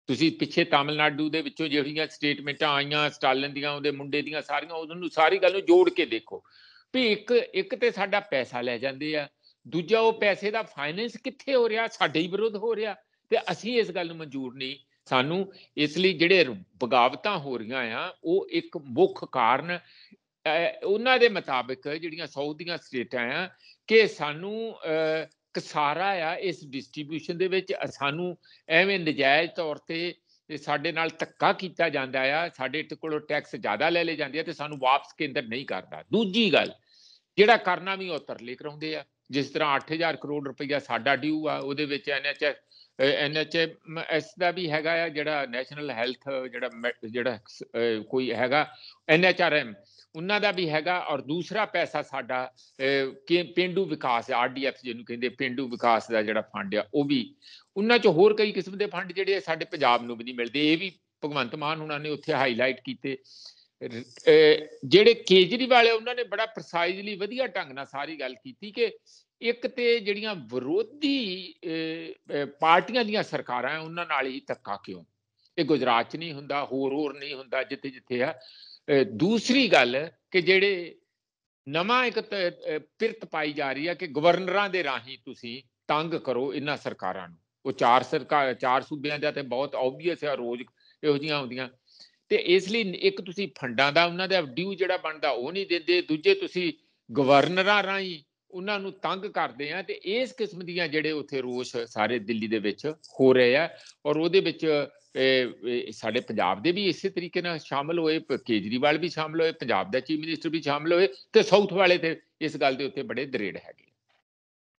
ਤੁਸੀਂ ਪਿੱਛੇ ਤਾਮਿਲਨਾਡੂ ਦੇ ਵਿੱਚੋਂ ਜਿਹੜੀਆਂ ਸਟੇਟਮੈਂਟਾਂ ਆਈਆਂ ਸਟਾਲਨ ਦੀਆਂ ਉਹਦੇ ਮੁੰਡੇ ਦੀਆਂ ਸਾਰੀਆਂ ਉਹਨੂੰ ਸਾਰੀ ਗੱਲ ਨੂੰ ਜੋੜ ਕੇ ਦੇਖੋ ਵੀ ਇੱਕ ਇੱਕ ਤੇ ਸਾਡਾ ਪੈਸਾ ਲੈ ਜਾਂਦੇ ਆ ਦੂਜਾ ਉਹ ਪੈਸੇ ਦਾ ਫਾਈਨੈਂਸ ਕਿੱਥੇ ਹੋ ਰਿਹਾ ਸਾਡੇ ਹੀ ਵਿਰੁੱਧ ਹੋ ਰਿਹਾ ਤੇ ਅਸੀਂ ਇਸ ਗੱਲ ਨੂੰ ਮਨਜ਼ੂਰ ਨਹੀਂ ਸਾਨੂੰ ਇਸ ਲਈ ਜਿਹੜੇ ਬਗਾਵਤਾਂ ਹੋ ਰਹੀਆਂ ਆ ਉਹ ਇੱਕ ਮੁੱਖ ਕਾਰਨ ਉਹਨਾਂ ਦੇ ਮੁਤਾਬਕ ਜਿਹੜੀਆਂ ਸਾਊਦੀਆਂ ਸਟੇਟਾਂ ਆ ਕਿ ਸਾਨੂੰ ਕਸਾਰਾ ਆ ਇਸ ਡਿਸਟ੍ਰੀਬਿਊਸ਼ਨ ਦੇ ਵਿੱਚ ਸਾਨੂੰ ਐਵੇਂ ਨਜਾਇਜ਼ ਤੌਰ ਤੇ ਸਾਡੇ ਨਾਲ ਧੱਕਾ ਕੀਤਾ ਜਾਂਦਾ ਆ ਸਾਡੇ ਕੋਲੋਂ ਟੈਕਸ ਜ਼ਿਆਦਾ ਲੈ ਲਏ ਜਾਂਦੇ ਆ ਤੇ ਸਾਨੂੰ ਵਾਪਸ ਕੇਂਦਰ ਨਹੀਂ ਕਰਦਾ ਦੂਜੀ ਗੱਲ ਜਿਹੜਾ ਕਰਨਾ ਵੀ ਉਹ ਤਰਲੇ ਕਰਾਉਂਦੇ ਆ ਜਿਸ ਤਰ੍ਹਾਂ 8000 ਕਰੋੜ ਰੁਪਈਆ ਸਾਡਾ ਡਿਊ ਆ ਉਹਦੇ ਵਿੱਚ ਐਨਐਚਐਸ ਐਨਐਚਐਸ ਦਾ ਵੀ ਹੈਗਾ ਆ ਜਿਹੜਾ ਨੈਸ਼ਨਲ ਹੈਲਥ ਜਿਹੜਾ ਜਿਹੜਾ ਕੋਈ ਹੈਗਾ ਐਨਐਚਆਰਐਮ ਉਹਨਾਂ ਦਾ ਵੀ ਹੈਗਾ ਔਰ ਦੂਸਰਾ ਪੈਸਾ ਸਾਡਾ ਪਿੰਡੂ ਵਿਕਾਸ ਆਰਡੀਐਫ ਜਿਹਨੂੰ ਕਹਿੰਦੇ ਪਿੰਡੂ ਵਿਕਾਸ ਦਾ ਜਿਹੜਾ ਫੰਡ ਆ ਉਹ ਵੀ ਉਹਨਾਂ ਚ ਹੋਰ ਕਈ ਕਿਸਮ ਦੇ ਫੰਡ ਜਿਹੜੇ ਸਾਡੇ ਪੰਜਾਬ ਨੂੰ ਵੀ ਨਹੀਂ ਮਿਲਦੇ ਇਹ ਵੀ ਭਗਵੰਤ ਮਾਨ ਉਹਨਾਂ ਨੇ ਉੱਥੇ ਹਾਈਲਾਈਟ ਕੀਤੇ ਜਿਹੜੇ ਕੇਜਰੀਵਾਲ ਹੈ ਉਹਨਾਂ ਨੇ ਬੜਾ ਪ੍ਰਸਾਈਜ਼ਲੀ ਵਧੀਆ ਢੰਗ ਨਾਲ ਸਾਰੀ ਗੱਲ ਕੀਤੀ ਕਿ ਇੱਕ ਤੇ ਜਿਹੜੀਆਂ ਵਿਰੋਧੀ ਪਾਰਟੀਆਂ ਦੀਆਂ ਸਰਕਾਰਾਂ ਉਹਨਾਂ ਨਾਲ ਹੀ ਧੱਕਾ ਕਿਉਂ ਇਹ ਗੁਜਰਾਤ 'ਚ ਨਹੀਂ ਹੁੰਦਾ ਹੋਰ ਹੋਰ ਨਹੀਂ ਹੁੰਦਾ ਜਿੱਥੇ ਜਿੱਥੇ ਆ ਦੂਸਰੀ ਗੱਲ ਕਿ ਜਿਹੜੇ ਨਵਾਂ ਇੱਕ ਪਿਰਤ ਪਾਈ ਜਾ ਰਹੀ ਹੈ ਕਿ ਗਵਰਨਰਾਂ ਦੇ ਰਾਹੀਂ ਤੁਸੀਂ ਤੰਗ ਕਰੋ ਇਹਨਾਂ ਸਰਕਾਰਾਂ ਨੂੰ ਉਹ ਚਾਰ ਸਰਕਾਰ ਚਾਰ ਸੂਬਿਆਂ ਦਾ ਤੇ ਬਹੁਤ ਆਬਵੀਅਸ ਹੈ ਰੋਜ਼ ਇਹੋ ਜੀਆਂ ਹੁੰਦੀਆਂ ਤੇ ਇਸ ਲਈ ਇੱਕ ਤੁਸੀਂ ਫੰਡਾਂ ਦਾ ਉਹਨਾਂ ਦਾ ਡਿਊ ਜਿਹੜਾ ਬਣਦਾ ਉਹ ਨਹੀਂ ਦਿੰਦੇ ਦੂਜੇ ਤੁਸੀਂ ਗਵਰਨਰਾਂ ਰਾਹੀਂ ਉਹਨਾਂ ਨੂੰ ਤੰਗ ਕਰਦੇ ਆ ਤੇ ਇਸ ਕਿਸਮ ਦੀਆਂ ਜਿਹੜੇ ਉੱਥੇ ਰੋਸ ਸਾਰੇ ਦਿੱਲੀ ਦੇ ਵਿੱਚ ਹੋ ਰਹੇ ਆ ਔਰ ਉਹਦੇ ਵਿੱਚ ਸਾਡੇ ਪੰਜਾਬ ਦੇ ਵੀ ਇਸੇ ਤਰੀਕੇ ਨਾਲ ਸ਼ਾਮਲ ਹੋਏ ਕੇਜਰੀਵਾਲ ਵੀ ਸ਼ਾਮਲ ਹੋਏ ਪੰਜਾਬ ਦਾ ਚੀਫ ਮਿਨਿਸਟਰ ਵੀ ਸ਼ਾਮਲ ਹੋਏ ਤੇ ਸਾਊਥ ਵਾਲੇ ਤੇ ਇਸ ਗੱਲ ਦੇ ਉੱਤੇ ਬੜੇ ਦਰੇੜ ਹੈਗੇ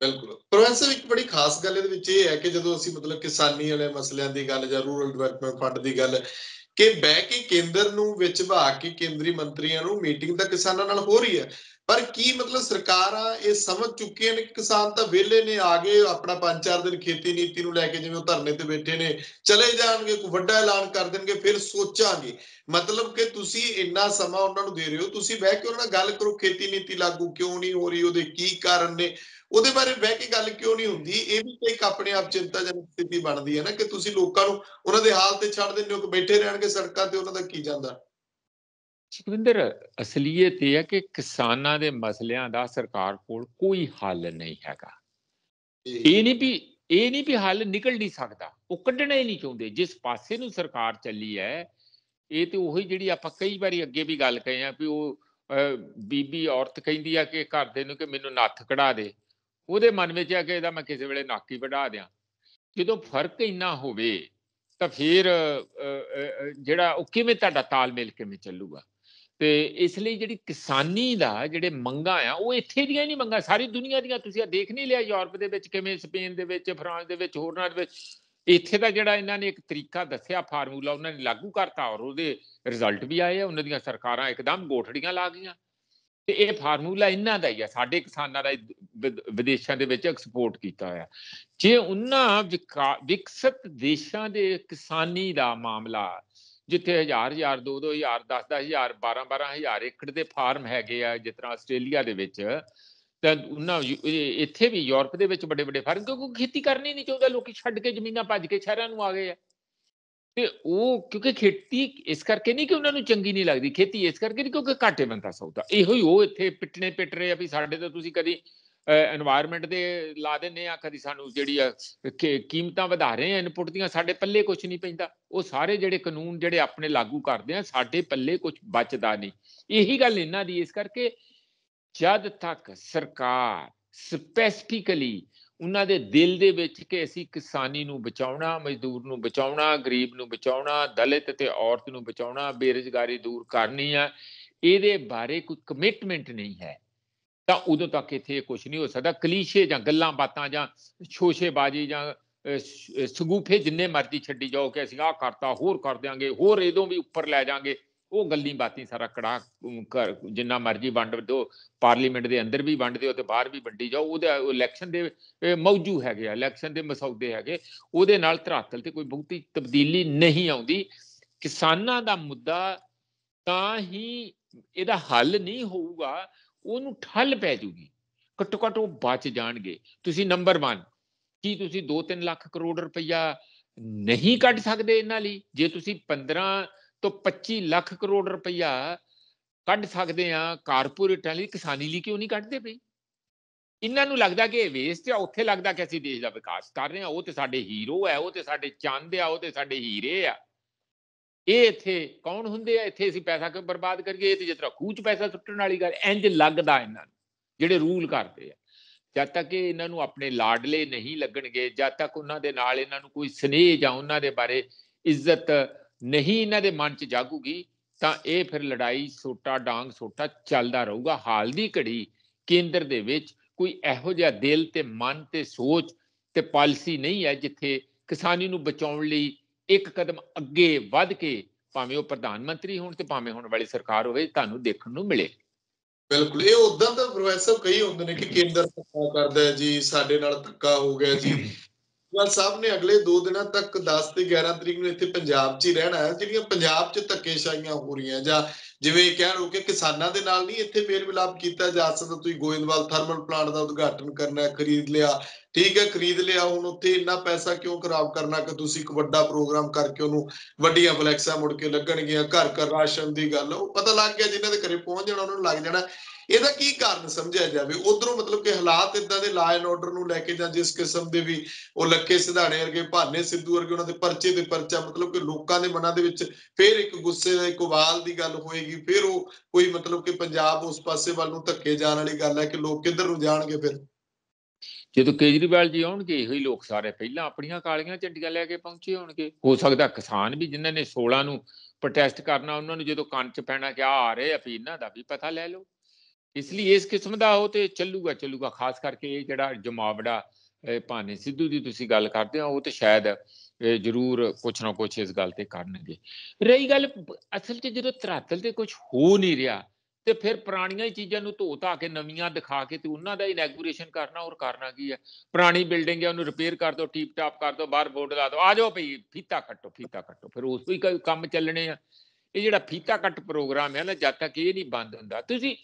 ਬਿਲਕੁਲ ਪ੍ਰੋਫੈਸਰ ਇੱਕ ਬੜੀ ਖਾਸ ਗੱਲ ਇਹਦੇ ਵਿੱਚ ਇਹ ਹੈ ਕਿ ਜਦੋਂ ਅਸੀਂ ਮਤਲਬ ਕਿਸਾਨੀ ਵਾਲੇ ਮਸਲਿਆਂ ਦੀ ਗੱਲ ਜਾਂ ਰੂਰਲ ਡਿਵੈਲਪਮੈਂਟ ਫੰਡ ਦੀ ਗੱਲ ਕਿ ਬਹਿ ਕੇ ਕੇਂਦਰ ਨੂੰ ਵਿੱਚ ਭਾ ਕੇ ਕੇਂਦਰੀ ਮੰਤਰੀਆਂ ਨੂੰ ਮੀਟਿੰਗ ਤਾਂ ਕਿਸਾਨਾਂ ਨਾਲ ਹੋ ਰਹੀ ਹੈ ਪਰ ਕੀ ਮਤਲਬ ਸਰਕਾਰਾਂ ਇਹ ਸਮਝ ਚੁੱਕੀਆਂ ਨੇ ਕਿ ਕਿਸਾਨ ਤਾਂ ਵਿਹਲੇ ਨੇ ਆ ਗਏ ਆਪਣਾ ਪੰਜ ਚਾਰ ਦਿਨ ਖੇਤੀ ਨੀਤੀ ਨੂੰ ਲੈ ਕੇ ਜਿਵੇਂ ਉਹ ਧਰਨੇ ਤੇ ਬੈਠੇ ਨੇ ਚਲੇ ਜਾਣਗੇ ਕੋਈ ਵੱਡਾ ਐਲਾਨ ਕਰ ਦੇਣਗੇ ਫਿਰ ਸੋਚਾਂਗੇ ਮਤਲਬ ਕਿ ਤੁਸੀਂ ਇੰਨਾ ਸਮਾਂ ਉਹਨਾਂ ਨੂੰ ਦੇ ਰਹੇ ਹੋ ਤੁਸੀਂ ਬਹਿ ਕੇ ਉਹਨਾਂ ਨਾਲ ਗੱਲ ਕਰੋ ਖੇਤੀ ਨੀਤੀ ਲਾਗੂ ਕਿਉਂ ਨਹੀਂ ਹੋ ਰਹੀ ਉਹਦੇ ਕੀ ਕਾਰਨ ਨੇ ਉਹਦੇ ਬਾਰੇ ਬਹਿ ਕੇ ਗੱਲ ਕਿਉਂ ਨਹੀਂ ਹੁੰਦੀ ਇਹ ਵੀ ਇੱਕ ਆਪਣੇ ਆਪ ਚਿੰਤਾਜਨਕ ਸਥਿਤੀ ਬਣਦੀ ਹੈ ਨਾ ਕਿ ਤੁਸੀਂ ਲੋਕਾਂ ਨੂੰ ਉਹਨਾਂ ਦੇ ਹਾਲ ਤੇ ਛੱਡ ਦਿੰਦੇ ਹੋ ਕਿ ਬੈਠੇ ਰਹਿਣਗੇ ਸੜਕਾਂ ਤੇ ਉਹਨਾਂ ਦਾ ਕੀ ਜਾਂਦਾ ਸੁਖਵਿੰਦਰ ਅਸਲੀਅਤ ਇਹ ਹੈ ਕਿ ਕਿਸਾਨਾਂ ਦੇ ਮਸਲਿਆਂ ਦਾ ਸਰਕਾਰ ਕੋਲ ਕੋਈ ਹੱਲ ਨਹੀਂ ਹੈਗਾ ਇਹ ਨਹੀਂ ਵੀ ਇਹ ਨਹੀਂ ਵੀ ਹੱਲ ਨਿਕਲ ਨਹੀਂ ਸਕਦਾ ਉਹ ਕੱਢਣਾ ਹੀ ਨਹੀਂ ਚਾਹੁੰਦੇ ਜਿਸ ਪਾਸੇ ਨੂੰ ਸਰਕਾਰ ਚੱਲੀ ਹੈ ਇਹ ਤੇ ਉਹੀ ਜਿਹੜੀ ਆਪਾਂ ਕਈ ਵਾਰੀ ਅੱਗੇ ਵੀ ਗੱਲ ਕਹੇ ਆ ਵੀ ਉਹ ਬੀਬੀ ਔਰਤ ਕਹਿੰਦੀ ਆ ਕਿ ਘਰ ਦੇ ਨੂੰ ਕਿ ਮੈਨੂੰ ਨੱਥ ਕਢਾ ਦੇ ਉਹਦੇ ਮਨ ਵਿੱਚ ਆ ਕਿ ਇਹਦਾ ਮੈਂ ਕਿਸੇ ਵੇਲੇ ਨਾਕੀ ਵਢਾ ਦਿਆਂ ਜਦੋਂ ਫਰਕ ਇੰਨਾ ਹੋਵੇ ਤਾਂ ਫਿਰ ਜਿਹੜਾ ਉਹ ਕਿਵੇਂ ਤੁਹਾਡਾ ਤਾਲਮੇਲ ਕਿਵੇਂ ਚੱਲੂਗਾ ਤੇ ਇਸ ਲਈ ਜਿਹੜੀ ਕਿਸਾਨੀ ਦਾ ਜਿਹੜੇ ਮੰਗਾ ਆ ਉਹ ਇੱਥੇ ਦੀਆਂ ਨਹੀਂ ਮੰਗਾ ਸਾਰੀ ਦੁਨੀਆ ਦੀਆਂ ਤੁਸੀਂ ਆ ਦੇਖ ਨਹੀਂ ਲਿਆ ਯੂਰਪ ਦੇ ਵਿੱਚ ਕਿਵੇਂ ਸਪੇਨ ਦੇ ਵਿੱਚ ਫਰਾਂਸ ਦੇ ਵਿੱਚ ਹੋਰਨਾਂ ਦੇ ਵਿੱਚ ਇੱਥੇ ਦਾ ਜਿਹੜਾ ਇਹਨਾਂ ਨੇ ਇੱਕ ਤਰੀਕਾ ਦੱਸਿਆ ਫਾਰਮੂਲਾ ਉਹਨਾਂ ਨੇ ਲਾਗੂ ਕਰਤਾ ਔਰ ਉਹਦੇ ਰਿਜ਼ਲਟ ਵੀ ਆਏ ਆ ਉਹਨਾਂ ਦੀਆਂ ਸਰਕਾਰਾਂ ਇੱਕਦਮ ਗੋਠੜੀਆਂ ਲਾ ਗਈਆਂ ਤੇ ਇਹ ਫਾਰਮੂਲਾ ਇਹਨਾਂ ਦਾ ਹੀ ਆ ਸਾਡੇ ਕਿਸਾਨਾਂ ਦਾ ਵਿਦੇਸ਼ਾਂ ਦੇ ਵਿੱਚ ਐਕਸਪੋਰਟ ਕੀਤਾ ਹੋਇਆ ਜੇ ਉਹਨਾਂ ਵਿਕਸਿਤ ਦੇਸ਼ਾਂ ਦੇ ਕਿਸਾਨੀ ਦਾ ਮਾਮਲਾ ਜਿੱਥੇ 1000 1000 2000 10 10000 12 12000 ਏਕੜ ਦੇ ਫਾਰਮ ਹੈਗੇ ਆ ਜਿਸ ਤਰ੍ਹਾਂ ਆਸਟ੍ਰੇਲੀਆ ਦੇ ਵਿੱਚ ਤਾਂ ਉਹਨਾਂ ਇੱਥੇ ਵੀ ਯੂਰਪ ਦੇ ਵਿੱਚ ਵੱਡੇ ਵੱਡੇ ਫਾਰਮ ਕਿਉਂਕਿ ਖੇਤੀ ਕਰਨੀ ਨਹੀਂ ਚਾਹੁੰਦਾ ਲੋਕੀ ਛੱਡ ਕੇ ਜ਼ਮੀਨਾਂ ਭੱਜ ਕੇ ਸ਼ਹਿਰਾਂ ਨੂੰ ਆ ਗਏ ਆ ਤੇ ਉਹ ਕਿਉਂਕਿ ਖੇਤੀ ਇਸ ਕਰਕੇ ਨਹੀਂ ਕਿ ਉਹਨਾਂ ਨੂੰ ਚੰਗੀ ਨਹੀਂ ਲੱਗਦੀ ਖੇਤੀ ਇਸ ਕਰਕੇ ਨਹੀਂ ਕਿਉਂਕਿ ਘਾਟੇ ਬੰਦਾ ਸੌਦਾ ਇਹੋ ਹੀ ਉਹ ਇੱਥੇ ਪਿੱਟਨੇ ਪਿੱਟ ਰਹੇ ਆ ਵੀ ਸਾਡੇ ਤਾਂ ਤੁਸੀਂ ਕਦੀ এনवायरमेंट ਦੇ ਲਾ ਦਿੰਨੇ ਆ ਕਦੀ ਸਾਨੂੰ ਜਿਹੜੀ ਆ ਕੀਮਤਾਂ ਵਧਾ ਰਹੇ ਆ ਇਨਪੁਟ ਦੀਆਂ ਸਾਡੇ ਪੱਲੇ ਕੁਝ ਨਹੀਂ ਪੈਂਦਾ ਉਹ ਸਾਰੇ ਜਿਹੜੇ ਕਾਨੂੰਨ ਜਿਹੜੇ ਆਪਣੇ ਲਾਗੂ ਕਰਦੇ ਆ ਸਾਡੇ ਪੱਲੇ ਕੁਝ ਬਚਦਾ ਨਹੀਂ ਇਹੀ ਗੱਲ ਇਹਨਾਂ ਦੀ ਇਸ ਕਰਕੇ ਜਦ ਤੱਕ ਸਰਕਾਰ ਸਪੈਸੀਫਿਕਲੀ ਉਹਨਾਂ ਦੇ ਦਿਲ ਦੇ ਵਿੱਚ ਕਿ ਅਸੀਂ ਕਿਸਾਨੀ ਨੂੰ ਬਚਾਉਣਾ ਮਜ਼ਦੂਰ ਨੂੰ ਬਚਾਉਣਾ ਗਰੀਬ ਨੂੰ ਬਚਾਉਣਾ ਦਲਿਤ ਤੇ ਔਰਤ ਨੂੰ ਬਚਾਉਣਾ ਬੇਰੋਜ਼ਗਾਰੀ ਦੂਰ ਕਰਨੀ ਆ ਇਹਦੇ ਬਾਰੇ ਕੋਈ ਕਮਿਟਮੈਂਟ ਨਹੀਂ ਹੈ ਤਾਂ ਉਦੋਂ ਤੱਕ ਇੱਥੇ ਕੁਝ ਨਹੀਂ ਹੋ ਸਕਦਾ ਕਲੀਸ਼ੇ ਜਾਂ ਗੱਲਾਂ ਬਾਤਾਂ ਜਾਂ ਛੋਸ਼ੇਬਾਜੀ ਜਾਂ ਸਗੂਫੇ ਜਿੰਨੇ ਮਰਜ਼ੀ ਛੱਡੀ ਜਾਓ ਕਿ ਅਸੀਂ ਆਹ ਕਰਤਾ ਹੋਰ ਕਰ ਦਿਆਂਗੇ ਹੋਰ ਇਹਦੋਂ ਵੀ ਉੱਪਰ ਲੈ ਜਾਾਂਗੇ ਉਹ ਗੱਲਾਂ ਬਾਤਾਂ ਸਾਰਾ ਕੜਾ ਜਿੰਨਾ ਮਰਜ਼ੀ ਵੰਡ ਦਿਓ ਪਾਰਲੀਮੈਂਟ ਦੇ ਅੰਦਰ ਵੀ ਵੰਡ ਦਿਓ ਤੇ ਬਾਹਰ ਵੀ ਵੰਡੀ ਜਾਓ ਉਹਦੇ ਇਲੈਕਸ਼ਨ ਦੇ ਮੌਜੂ ਹੈਗੇ ਆ ਇਲੈਕਸ਼ਨ ਦੇ ਮਸੌਦੇ ਹੈਗੇ ਉਹਦੇ ਨਾਲ ਧਰਾਤਲ ਤੇ ਕੋਈ ਬਹੁਤੀ ਤਬਦੀਲੀ ਨਹੀਂ ਆਉਂਦੀ ਕਿਸਾਨਾਂ ਦਾ ਮੁੱਦਾ ਤਾਂ ਹੀ ਇਹਦਾ ਹੱਲ ਨਹੀਂ ਹੋਊਗਾ ਉਹਨੂੰ ਠੱਲ ਪੈ ਜੂਗੀ ਘੱਟੋ ਘੱਟ ਉਹ ਬਚ ਜਾਣਗੇ ਤੁਸੀਂ ਨੰਬਰ 1 ਕੀ ਤੁਸੀਂ 2-3 ਲੱਖ ਕਰੋੜ ਰੁਪਈਆ ਨਹੀਂ ਕੱਢ ਸਕਦੇ ਇਹਨਾਂ ਲਈ ਜੇ ਤੁਸੀਂ 15 ਤੋਂ 25 ਲੱਖ ਕਰੋੜ ਰੁਪਇਆ ਕੱਢ ਸਕਦੇ ਆ ਕਾਰਪੋਰੇਟਾਂ ਲਈ ਕਿਸਾਨੀ ਲਈ ਕਿਉਂ ਨਹੀਂ ਕੱਢਦੇ ਭਈ ਇਹਨਾਂ ਨੂੰ ਲੱਗਦਾ ਕਿ ਇਹ ਵੇਸਟ ਆ ਉੱਥੇ ਲੱਗਦਾ ਕਿ ਅਸੀਂ ਦੇਸ਼ ਦਾ ਵਿਕਾਸ ਕਰ ਰਹੇ ਆ ਉਹ ਤੇ ਸਾਡੇ ਹੀਰੋ ਆ ਉਹ ਤੇ ਸਾਡੇ ਚੰਦ ਆ ਉਹ ਤੇ ਸਾਡੇ ਹੀਰੇ ਆ ਇਹ ਇੱਥੇ ਕੌਣ ਹੁੰਦੇ ਆ ਇੱਥੇ ਅਸੀਂ ਪੈਸਾ ਕਿਉਂ ਬਰਬਾਦ ਕਰੀਏ ਇਹ ਤੇ ਜਿਸ ਖੂਚ ਪੈਸਾ ਸੁੱਟਣ ਵਾਲੀ ਗੱਲ ਇੰਜ ਲੱਗਦਾ ਇਹਨਾਂ ਨੂੰ ਜਿਹੜੇ ਰੂਲ ਕਰਦੇ ਆ ਜਦ ਤੱਕ ਇਹ ਇਹਨਾਂ ਨੂੰ ਆਪਣੇ ਲਾਡਲੇ ਨਹੀਂ ਲੱਗਣਗੇ ਜਦ ਤੱਕ ਉਹਨਾਂ ਦੇ ਨਾਲ ਇਹਨਾਂ ਨੂੰ ਕੋਈ ਸਨੇਹ ਜਾਂ ਉਹਨਾਂ ਦੇ ਬਾਰੇ ਇੱਜ਼ਤ ਨਹੀਂ ਇਹਨਾਂ ਦੇ ਮਨ 'ਚ ਜਾਗੂਗੀ ਤਾਂ ਇਹ ਫਿਰ ਲੜਾਈ ਛੋਟਾ ਡਾਂਗ ਛੋਟਾ ਚੱਲਦਾ ਰਹੂਗਾ ਹਾਲ ਦੀ ਘੜੀ ਕੇਂਦਰ ਦੇ ਵਿੱਚ ਕੋਈ ਇਹੋ ਜਿਹਾ ਦਿਲ ਤੇ ਮਨ ਤੇ ਸੋਚ ਤੇ ਪਾਲਿਸੀ ਨਹੀਂ ਹੈ ਜਿੱਥੇ ਕਿਸਾਨੀ ਨੂੰ ਬਚਾਉਣ ਲਈ ਇੱਕ ਕਦਮ ਅੱਗੇ ਵੱਧ ਕੇ ਭਾਵੇਂ ਉਹ ਪ੍ਰਧਾਨ ਮੰਤਰੀ ਹੋਣ ਤੇ ਭਾਵੇਂ ਹੁਣ ਵਾਲੀ ਸਰਕਾਰ ਹੋਵੇ ਤੁਹਾਨੂੰ ਦੇਖਣ ਨੂੰ ਮਿਲੇ ਬਿਲਕੁਲ ਇਹ ਉਦਾਂ ਤਾਂ ਪ੍ਰੋਫੈਸਰ ਕਈ ਹੁੰਦੇ ਨੇ ਕਿ ਕੇਂਦਰ ਸਰਕਾਰ ਕਰਦਾ ਜੀ ਸਾਡੇ ਨਾਲ ਧੱਕਾ ਹੋ ਗਿਆ ਜੀ ਕੇਜਰੀਵਾਲ ਸਾਹਿਬ ਨੇ ਅਗਲੇ 2 ਦਿਨਾਂ ਤੱਕ 10 ਤੇ 11 ਤਰੀਕ ਨੂੰ ਇੱਥੇ ਪੰਜਾਬ 'ਚ ਹੀ ਰਹਿਣਾ ਹੈ ਜਿਹੜੀਆਂ ਪੰਜਾਬ 'ਚ ਧੱਕੇਸ਼ਾਹੀਆਂ ਹੋ ਰਹੀਆਂ ਜਾਂ ਜਿਵੇਂ ਕਹਿ ਰੋ ਕਿ ਕਿਸਾਨਾਂ ਦੇ ਨਾਲ ਨਹੀਂ ਇੱਥੇ ਮੇਲ ਮਿਲਾਪ ਕੀਤਾ ਜਾ ਸਕਦਾ ਤੁਸੀਂ ਗੋਇੰਦਵਾਲ ਥਰਮਲ ਪਲਾਂਟ ਦਾ ਉਦਘਾਟਨ ਕਰਨਾ ਹੈ ਖਰੀਦ ਲਿਆ ਠੀਕ ਹੈ ਖਰੀਦ ਲਿਆ ਹੁਣ ਉੱਥੇ ਇੰਨਾ ਪੈਸਾ ਕਿਉਂ ਖਰਾਬ ਕਰਨਾ ਕਿ ਤੁਸੀਂ ਇੱਕ ਵੱਡਾ ਪ੍ਰੋਗਰਾਮ ਕਰਕੇ ਉਹਨੂੰ ਵੱਡੀਆਂ ਫਲੈਕਸਾਂ ਮੁੜ ਕੇ ਲੱਗਣਗੀਆਂ ਘਰ ਘਰ ਰਾਸ਼ਨ ਦੀ ਗੱਲ ਉਹ ਪਤਾ ਲੱਗ ਗਿਆ ਜਿਨ੍ਹਾਂ ਦੇ ਘਰੇ ਪਹੁੰਚ ਜਾਣਾ ਉਹਨਾਂ ਨੂੰ ਲੱਗ ਜਾਣਾ ਇਹਦਾ ਕੀ ਕਾਰਨ ਸਮਝਿਆ ਜਾਵੇ ਉਧਰੋਂ ਮਤਲਬ ਕਿ ਹਾਲਾਤ ਇਦਾਂ ਦੇ ਲਾ ਐਂਡ ਆਰਡਰ ਨੂੰ ਲੈ ਕੇ ਜਾਂ ਜਿਸ ਕਿਸਮ ਦੇ ਵੀ ਉਹ ਲੱਕੇ ਸਿਧਾਣੇ ਵਰਗੇ ਭਾਨੇ ਸਿੱਧੂ ਵਰਗੇ ਉਹਨਾਂ ਦੇ ਪਰਚੇ ਤੇ ਪਰਚਾ ਮਤਲਬ ਕਿ ਲੋਕਾਂ ਦੇ ਮਨਾਂ ਦੇ ਵਿੱਚ ਫੇਰ ਇੱਕ ਗੁੱਸੇ ਦਾ ਇੱਕ ਵਾਲ ਦੀ ਗੱਲ ਹੋਏਗੀ ਫੇਰ ਉਹ ਕੋਈ ਮਤਲਬ ਕਿ ਪੰਜਾਬ ਉਸ ਪਾਸੇ ਵੱਲ ਨੂੰ ਧੱਕੇ ਜਾਣ ਵਾਲੀ ਗੱਲ ਹੈ ਕਿ ਲੋਕ ਕਿੱਧਰ ਨੂੰ ਜਾਣਗੇ ਫਿਰ ਜਦੋਂ ਕੇਜਰੀਵਾਲ ਜੀ ਆਉਣਗੇ ਇਹੋ ਹੀ ਲੋਕ ਸਾਰੇ ਪਹਿਲਾਂ ਆਪਣੀਆਂ ਕਾਲੀਆਂ ਚੰਡੀਆਂ ਲੈ ਕੇ ਪਹੁੰਚੇ ਹੋਣਗੇ ਹੋ ਸਕਦਾ ਕਿਸਾਨ ਵੀ ਜਿਨ੍ਹਾਂ ਨੇ 16 ਨੂੰ ਪ੍ਰੋਟੈਸਟ ਕਰਨਾ ਉਹਨਾਂ ਨੂੰ ਜਦੋਂ ਕੰਨ 'ਚ ਪੈਣਾ ਕਿ ਆ ਰਹੇ ਆ ਵੀ ਇਹਨਾਂ ਦਾ ਵੀ ਪਤਾ ਲੈ ਲਓ ਇਸ ਲਈ ਇਸ ਕਿਸਮ ਦਾ ਹੋ ਤੇ ਚੱਲੂਗਾ ਚੱਲੂਗਾ ਖਾਸ ਕਰਕੇ ਇਹ ਜਿਹੜਾ ਜਮਾਵੜਾ ਭਾਨੇ ਸਿੱਧੂ ਦੀ ਤੁਸੀਂ ਗੱਲ ਕਰਦੇ ਹੋ ਉਹ ਤੇ ਸ਼ਾਇਦ ਜ਼ਰੂਰ ਕੁਛ ਨਾ ਕੁਛ ਇਸ ਗੱਲ ਤੇ ਕਰਨਗੇ ਰਹੀ ਗੱਲ ਅਸਲ 'ਚ ਜਦੋਂ ਤਰਾਤਲ ਤੇ ਕੁਝ ਹੋ ਨਹੀਂ ਰਿਹਾ ਤੇ ਫਿਰ ਪੁਰਾਣੀਆਂ ਹੀ ਚੀਜ਼ਾਂ ਨੂੰ ਧੋ ਧਾ ਕੇ ਨਵੀਆਂ ਦਿਖਾ ਕੇ ਤੇ ਉਹਨਾਂ ਦਾ ਇਨੈਗੂਰੇਸ਼ਨ ਕਰਨਾ ਔਰ ਕਰਨਾ ਕੀ ਹੈ ਪੁਰਾਣੀ ਬਿਲਡਿੰਗ ਹੈ ਉਹਨੂੰ ਰਿਪੇਅਰ ਕਰ ਦਿਓ ਟੀਪ ਟਾਪ ਕਰ ਦਿਓ ਬਾਹਰ ਬੋਰਡ ਲਾ ਦਿਓ ਆ ਜਾਓ ਭਈ ਫੀਤਾ ਕੱਟੋ ਫੀਤਾ ਕੱਟੋ ਫਿਰ ਉਸ ਵੀ ਕੰਮ ਚੱਲਣੇ ਆ ਇਹ ਜਿਹੜਾ ਫੀਤਾ ਕੱਟ ਪ੍ਰੋਗਰਾਮ ਹੈ ਨਾ ਜਦ ਤੱਕ ਇਹ ਨਹੀਂ ਬੰਦ ਹੁੰਦਾ ਤੁਸੀਂ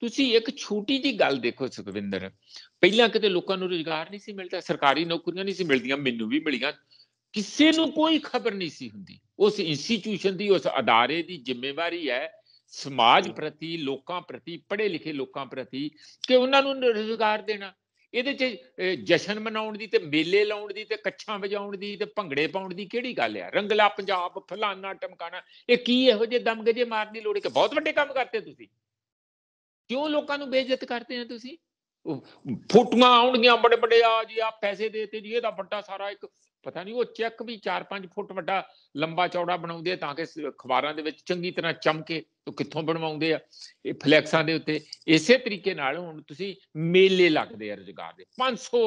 ਤੁਸੀਂ ਇੱਕ ਛੋਟੀ ਜੀ ਗੱਲ ਦੇਖੋ ਸੁਖਵਿੰਦਰ ਪਹਿਲਾਂ ਕਿਤੇ ਲੋਕਾਂ ਨੂੰ ਰੋਜ਼ਗਾਰ ਨਹੀਂ ਸੀ ਮਿਲਦਾ ਸਰਕਾਰੀ ਨੌਕਰੀਆਂ ਨਹੀਂ ਸੀ ਮਿਲਦੀਆਂ ਮੈਨੂੰ ਵੀ ਮਿਲੀਆਂ ਕਿਸੇ ਨੂੰ ਕੋਈ ਖਬਰ ਨਹੀਂ ਸੀ ਹੁੰਦੀ ਉਸ ਇੰਸਟੀਚਿਊਸ਼ਨ ਦੀ ਉਸ ਅਦਾਰੇ ਦੀ ਜ਼ਿੰਮੇਵਾਰੀ ਹੈ ਸਮਾਜ ਪ੍ਰਤੀ ਲੋਕਾਂ ਪ੍ਰਤੀ ਪੜ੍ਹੇ ਲਿਖੇ ਲੋਕਾਂ ਪ੍ਰਤੀ ਕਿ ਉਹਨਾਂ ਨੂੰ ਰੋਜ਼ਗਾਰ ਦੇਣਾ ਇਹਦੇ 'ਚ ਜਸ਼ਨ ਮਨਾਉਣ ਦੀ ਤੇ ਮੇਲੇ ਲਾਉਣ ਦੀ ਤੇ ਕੱਛਾਂ ਵਜਾਉਣ ਦੀ ਤੇ ਭੰਗੜੇ ਪਾਉਣ ਦੀ ਕਿਹੜੀ ਗੱਲ ਆ ਰੰਗਲਾ ਪੰਜਾਬ ਫਲਾਨਾ ਟਮਕਾਣਾ ਇਹ ਕੀ ਇਹੋ ਜਿਹੇ ਦਮਗਜੇ ਮਾਰਨੀ ਲੋੜ ਕਿ ਬਹੁਤ ਵੱਡੇ ਕੰਮ ਕਰਤੇ ਤੁਸੀਂ ਕਿਉਂ ਲੋਕਾਂ ਨੂੰ ਬੇਇੱਜ਼ਤ ਕਰਦੇ ਆ ਤੁਸੀਂ ਫੋਟੋਆਂ ਆਉਣਗੀਆਂ ਬੜੇ ਬੜੇ ਆ ਜੀ ਆ ਪੈਸੇ ਦੇਤੇ ਜੀ ਇਹਦਾ ਵੱਡਾ ਸਾਰਾ ਇੱਕ ਪਤਾ ਨਹੀਂ ਉਹ ਚੈੱਕ ਵੀ 4-5 ਫੁੱਟ ਵੱਡਾ ਲੰਬਾ ਚੌੜਾ ਬਣਾਉਂਦੇ ਆ ਤਾਂ ਕਿ ਅਖਬਾਰਾਂ ਦੇ ਵਿੱਚ ਚੰਗੀ ਤਰ੍ਹਾਂ ਚਮਕੇ ਉਹ ਕਿੱਥੋਂ ਬਣਵਾਉਂਦੇ ਆ ਇਹ ਫਲੈਕਸਾਂ ਦੇ ਉੱਤੇ ਇਸੇ ਤਰੀਕੇ ਨਾਲ ਹੁਣ ਤੁਸੀਂ ਮੇਲੇ ਲੱਗਦੇ ਆ ਰੁਜ਼ਗਾਰ ਦੇ 500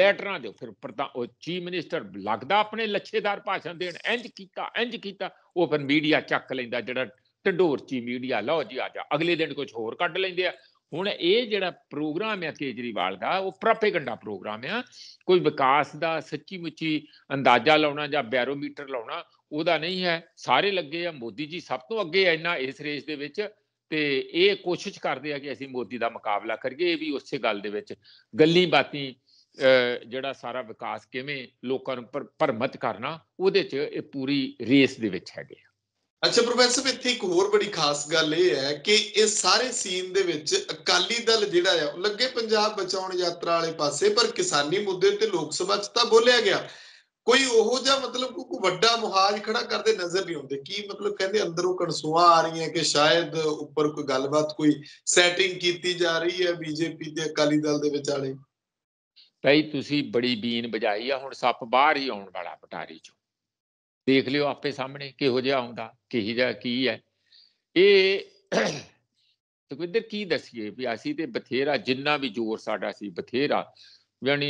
ਲੈਟਰਾਂ ਦੇ ਫਿਰ ਉਹ ਚੀਫ ਮਿਨਿਸਟਰ ਲੱਗਦਾ ਆਪਣੇ ਲੱਛੇਦਾਰ ਭਾਸ਼ਣ ਦੇਣ ਇੰਜ ਕੀਤਾ ਇੰਜ ਕੀਤਾ ਉਹ ਫਿਰ ਮੀਡੀਆ ਚੱਕ ਲੈਂਦਾ ਜਿਹੜਾ ਢਡੋਰਚੀ ਮੀਡੀਆ ਲਓ ਜੀ ਆ ਜਾ ਅਗਲੇ ਦਿਨ ਕੁਝ ਹੋਰ ਕੱਢ ਲੈਂਦੇ ਆ ਹੁਣ ਇਹ ਜਿਹੜਾ ਪ੍ਰੋਗਰਾਮ ਹੈ ਕੇਜਰੀਵਾਲ ਦਾ ਉਹ ਪ੍ਰੋਪੇਗੈਂਡਾ ਪ੍ਰੋਗਰਾਮ ਆ ਕੋਈ ਵਿਕਾਸ ਦਾ ਸੱਚੀ ਮੁੱਚੀ ਅੰਦਾਜ਼ਾ ਲਾਉਣਾ ਜਾਂ ਬੈਰੋਮੀਟਰ ਲਾਉਣਾ ਉਹਦਾ ਨਹੀਂ ਹੈ ਸਾਰੇ ਲੱਗੇ ਆ ਮੋਦੀ ਜੀ ਸਭ ਤੋਂ ਅੱਗੇ ਆ ਇਹਨਾਂ ਇਸ ਰੇਸ ਦੇ ਵਿੱਚ ਤੇ ਇਹ ਕੋਸ਼ਿਸ਼ ਕਰਦੇ ਆ ਕਿ ਅਸੀਂ ਮੋਦੀ ਦਾ ਮੁਕਾਬਲਾ ਕਰੀਏ ਇਹ ਵੀ ਉਸੇ ਗੱਲ ਦੇ ਵਿੱਚ ਗੱਲੀ ਬਾਤੀ ਜਿਹੜਾ ਸਾਰਾ ਵਿਕਾਸ ਕਿਵੇਂ ਲੋਕਾਂ ਨੂੰ ਪਰਮਤ ਕਰਨਾ ਉਹਦੇ 'ਚ ਇਹ ਪੂਰੀ ਰੇਸ ਦੇ ਵਿੱਚ ਹੈਗੇ ਅੱਛਾ ਪ੍ਰੋਫੈਸਰ ਇੱਥੇ ਇੱਕ ਹੋਰ ਬੜੀ ਖਾਸ ਗੱਲ ਇਹ ਹੈ ਕਿ ਇਹ ਸਾਰੇ ਸੀਨ ਦੇ ਵਿੱਚ ਅਕਾਲੀ ਦਲ ਜਿਹੜਾ ਆ ਉਹ ਲੱਗੇ ਪੰਜਾਬ ਬਚਾਉਣ ਯਾਤਰਾ ਵਾਲੇ ਪਾਸੇ ਪਰ ਕਿਸਾਨੀ ਮੁੱਦੇ ਤੇ ਲੋਕ ਸਭਾ 'ਚ ਤਾਂ ਬੋਲਿਆ ਗਿਆ ਕੋਈ ਉਹੋ ਜਿਹਾ ਮਤਲਬ ਕੋਈ ਵੱਡਾ ਮੁਹਾਜ ਖੜਾ ਕਰਦੇ ਨਜ਼ਰ ਨਹੀਂ ਆਉਂਦੇ ਕੀ ਮਤਲਬ ਕਹਿੰਦੇ ਅੰਦਰੋਂ ਕਣਸੂਆਂ ਆ ਰਹੀਆਂ ਕਿ ਸ਼ਾਇਦ ਉੱਪਰ ਕੋਈ ਗੱਲਬਾਤ ਕੋਈ ਸੈਟਿੰਗ ਕੀਤੀ ਜਾ ਰਹੀ ਹੈ ਬੀਜੇਪੀ ਤੇ ਅਕਾਲੀ ਦਲ ਦੇ ਵਿਚਾਲੇ ਭਾਈ ਤੁਸੀਂ ਬੜੀ ਬੀਨ ਵਜਾਈ ਆ ਹੁਣ ਸੱਪ ਬਾਹਰ ਹੀ ਆਉਣ ਵਾਲਾ ਪਟਾਰੀ ਚ ਦੇਖ ਲਿਓ ਆਪੇ ਸਾਹਮਣੇ ਕਿਹੋ ਜਿਹਾ ਆਉਂਦਾ ਕਿਹੀ ਕੀ ਹੈ ਇਹ ਤਕਵਿੰਦਰ ਕੀ ਦਸੀਏ ਵੀ ਅਸੀਂ ਤੇ ਬਥੇਰਾ ਜਿੰਨਾ ਵੀ ਜ਼ੋਰ ਸਾਡਾ ਸੀ ਬਥੇਰਾ ਯਾਨੀ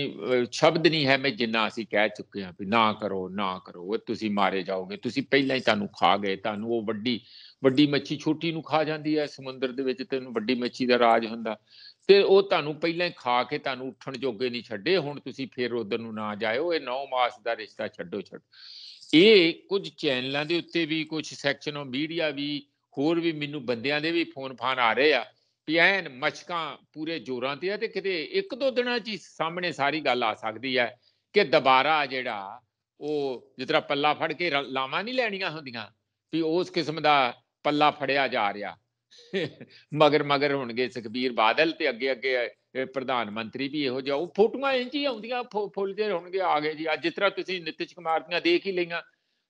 ਸ਼ਬਦ ਨਹੀਂ ਹੈ ਮੈਂ ਜਿੰਨਾ ਅਸੀਂ ਕਹਿ ਚੁੱਕੇ ਹਾਂ ਵੀ ਨਾ ਕਰੋ ਨਾ ਕਰੋ ਉਹ ਤੁਸੀਂ ਮਾਰੇ ਜਾਓਗੇ ਤੁਸੀਂ ਪਹਿਲਾਂ ਹੀ ਤੁਹਾਨੂੰ ਖਾ ਗਏ ਤੁਹਾਨੂੰ ਉਹ ਵੱਡੀ ਵੱਡੀ ਮੱਛੀ ਛੋਟੀ ਨੂੰ ਖਾ ਜਾਂਦੀ ਹੈ ਸਮੁੰਦਰ ਦੇ ਵਿੱਚ ਤੈਨੂੰ ਵੱਡੀ ਮੱਛੀ ਦਾ ਰਾਜ ਹੁੰਦਾ ਤੇ ਉਹ ਤੁਹਾਨੂੰ ਪਹਿਲਾਂ ਹੀ ਖਾ ਕੇ ਤੁਹਾਨੂੰ ਉੱਠਣ ਜੋਗੇ ਨਹੀਂ ਛੱਡੇ ਹੁਣ ਤੁਸੀਂ ਫੇਰ ਉਧਰ ਨੂੰ ਨਾ ਜਾਇਓ ਇਹ 9 ਮਾਸ ਦਾ ਰਿਸ਼ਤਾ ਛੱਡੋ ਛੱਡੋ ਇਹ ਕੁਝ ਚੈਨਲਾਂ ਦੇ ਉੱਤੇ ਵੀ ਕੁਝ ਸੈਕਸ਼ਨ ਆਫ ਮੀਡੀਆ ਵੀ ਹੋਰ ਵੀ ਮੈਨੂੰ ਬੰਦਿਆਂ ਦੇ ਵੀ ਫੋਨ ਫਾਨ ਆ ਰਹੇ ਆ ਵੀ ਐਨ ਮਚਕਾਂ ਪੂਰੇ ਜ਼ੋਰਾਂ ਤੇ ਆ ਤੇ ਕਿਤੇ ਇੱਕ ਦੋ ਦਿਨਾਂ 'ਚ ਹੀ ਸਾਹਮਣੇ ਸਾਰੀ ਗੱਲ ਆ ਸਕਦੀ ਹੈ ਕਿ ਦੁਬਾਰਾ ਜਿਹੜਾ ਉਹ ਜਿਤਰਾ ਪੱਲਾ ਫੜ ਕੇ ਲਾਵਾਂ ਨਹੀਂ ਲੈਣੀਆਂ ਹੁੰਦੀਆਂ ਵੀ ਉਸ ਕਿਸਮ ਦਾ ਪੱਲਾ ਫੜਿਆ ਜਾ ਰਿਹਾ ਮਗਰ ਮਗਰ ਹੋਣਗੇ ਸੁਖਬੀਰ ਬਾਦਲ ਤੇ ਅੱਗੇ ਅੱਗੇ ਪ੍ਰਧਾਨ ਮੰਤਰੀ ਵੀ ਇਹੋ ਜਿਹਾ ਉਹ ਫੋਟੋਆਂ ਇੰਜ ਹੀ ਆਉਂਦੀਆਂ ਫੁੱਲ ਤੇ ਹੋਣਗੇ ਆ ਗਏ ਜੀ ਅੱਜ ਜਿਸ ਤਰ੍ਹਾਂ ਤੁਸੀਂ ਨਿਤਿਸ਼ ਕੁਮਾਰ ਦੀਆਂ ਦੇਖ ਹੀ ਲਈਆਂ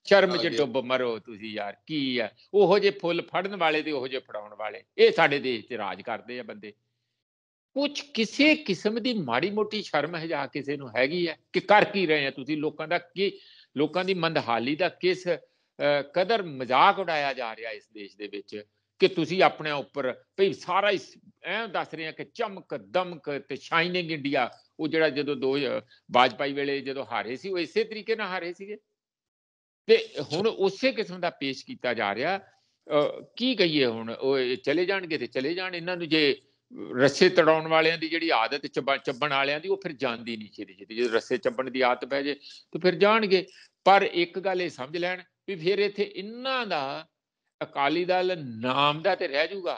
ਸ਼ਰਮ 'ਚ ਡੁੱਬ ਮਰੋ ਤੁਸੀਂ ਯਾਰ ਕੀ ਆ ਉਹੋ ਜੇ ਫੁੱਲ ਫੜਨ ਵਾਲੇ ਤੇ ਉਹੋ ਜੇ ਫੜਾਉਣ ਵਾਲੇ ਇਹ ਸਾਡੇ ਦੇਸ਼ ਤੇ ਰਾਜ ਕਰਦੇ ਆ ਬੰਦੇ ਕੁਝ ਕਿਸੇ ਕਿਸਮ ਦੀ ਮਾੜੀ ਮੋਟੀ ਸ਼ਰਮ ਹੈ ਜਾਂ ਕਿਸੇ ਨੂੰ ਹੈਗੀ ਹੈ ਕਿ ਕਰ ਕੀ ਰਹੇ ਆ ਤੁਸੀਂ ਲੋਕਾਂ ਦਾ ਕੀ ਲੋਕਾਂ ਦੀ ਮੰਦਹਾਲੀ ਦਾ ਕਿਸ ਕਦਰ ਮਜ਼ਾਕ ਉਡਾਇਆ ਜਾ ਰਿਹਾ ਇਸ ਦੇਸ਼ ਦੇ ਵਿੱਚ ਕਿ ਤੁਸੀਂ ਆਪਣੇ ਉੱਪਰ ਭਈ ਸਾਰਾ ਹੀ ਐਂ ਦੱਸ ਰਹੇ ਆ ਕਿ ਚਮਕ ਦਮਕ ਤੇ ਸ਼ਾਈਨਿੰਗ ਇੰਡੀਆ ਉਹ ਜਿਹੜਾ ਜਦੋਂ ਦੋ ਬਾਜਪਾਈ ਵੇਲੇ ਜਦੋਂ ਹਾਰੇ ਸੀ ਉਹ ਇਸੇ ਤਰੀਕੇ ਨਾਲ ਹਾਰੇ ਸੀਗੇ ਤੇ ਹੁਣ ਉਸੇ ਕਿਸਮ ਦਾ ਪੇਸ਼ ਕੀਤਾ ਜਾ ਰਿਹਾ ਕੀ ਕਹੀਏ ਹੁਣ ਉਹ ਚਲੇ ਜਾਣਗੇ ਤੇ ਚਲੇ ਜਾਣ ਇਹਨਾਂ ਨੂੰ ਜੇ ਰੱਸੇ ਤੜਾਉਣ ਵਾਲਿਆਂ ਦੀ ਜਿਹੜੀ ਆਦਤ ਚੱਬਣ ਵਾਲਿਆਂ ਦੀ ਉਹ ਫਿਰ ਜਾਂਦੀ ਨਹੀਂ ਛੇਤੀ ਛੇਤੀ ਜੇ ਰੱਸੇ ਚੱਬਣ ਦੀ ਆਦਤ ਪੈ ਜੇ ਤੇ ਫਿਰ ਜਾਣਗੇ ਪਰ ਇੱਕ ਗੱਲ ਇਹ ਸਮਝ ਲੈਣ ਵੀ ਫਿਰ ਇੱਥੇ ਇਹਨਾਂ ਦਾ ਅਕਾਲੀ ਦਲ ਨਾਮ ਦਾ ਤੇ ਰਹਿ ਜਾਊਗਾ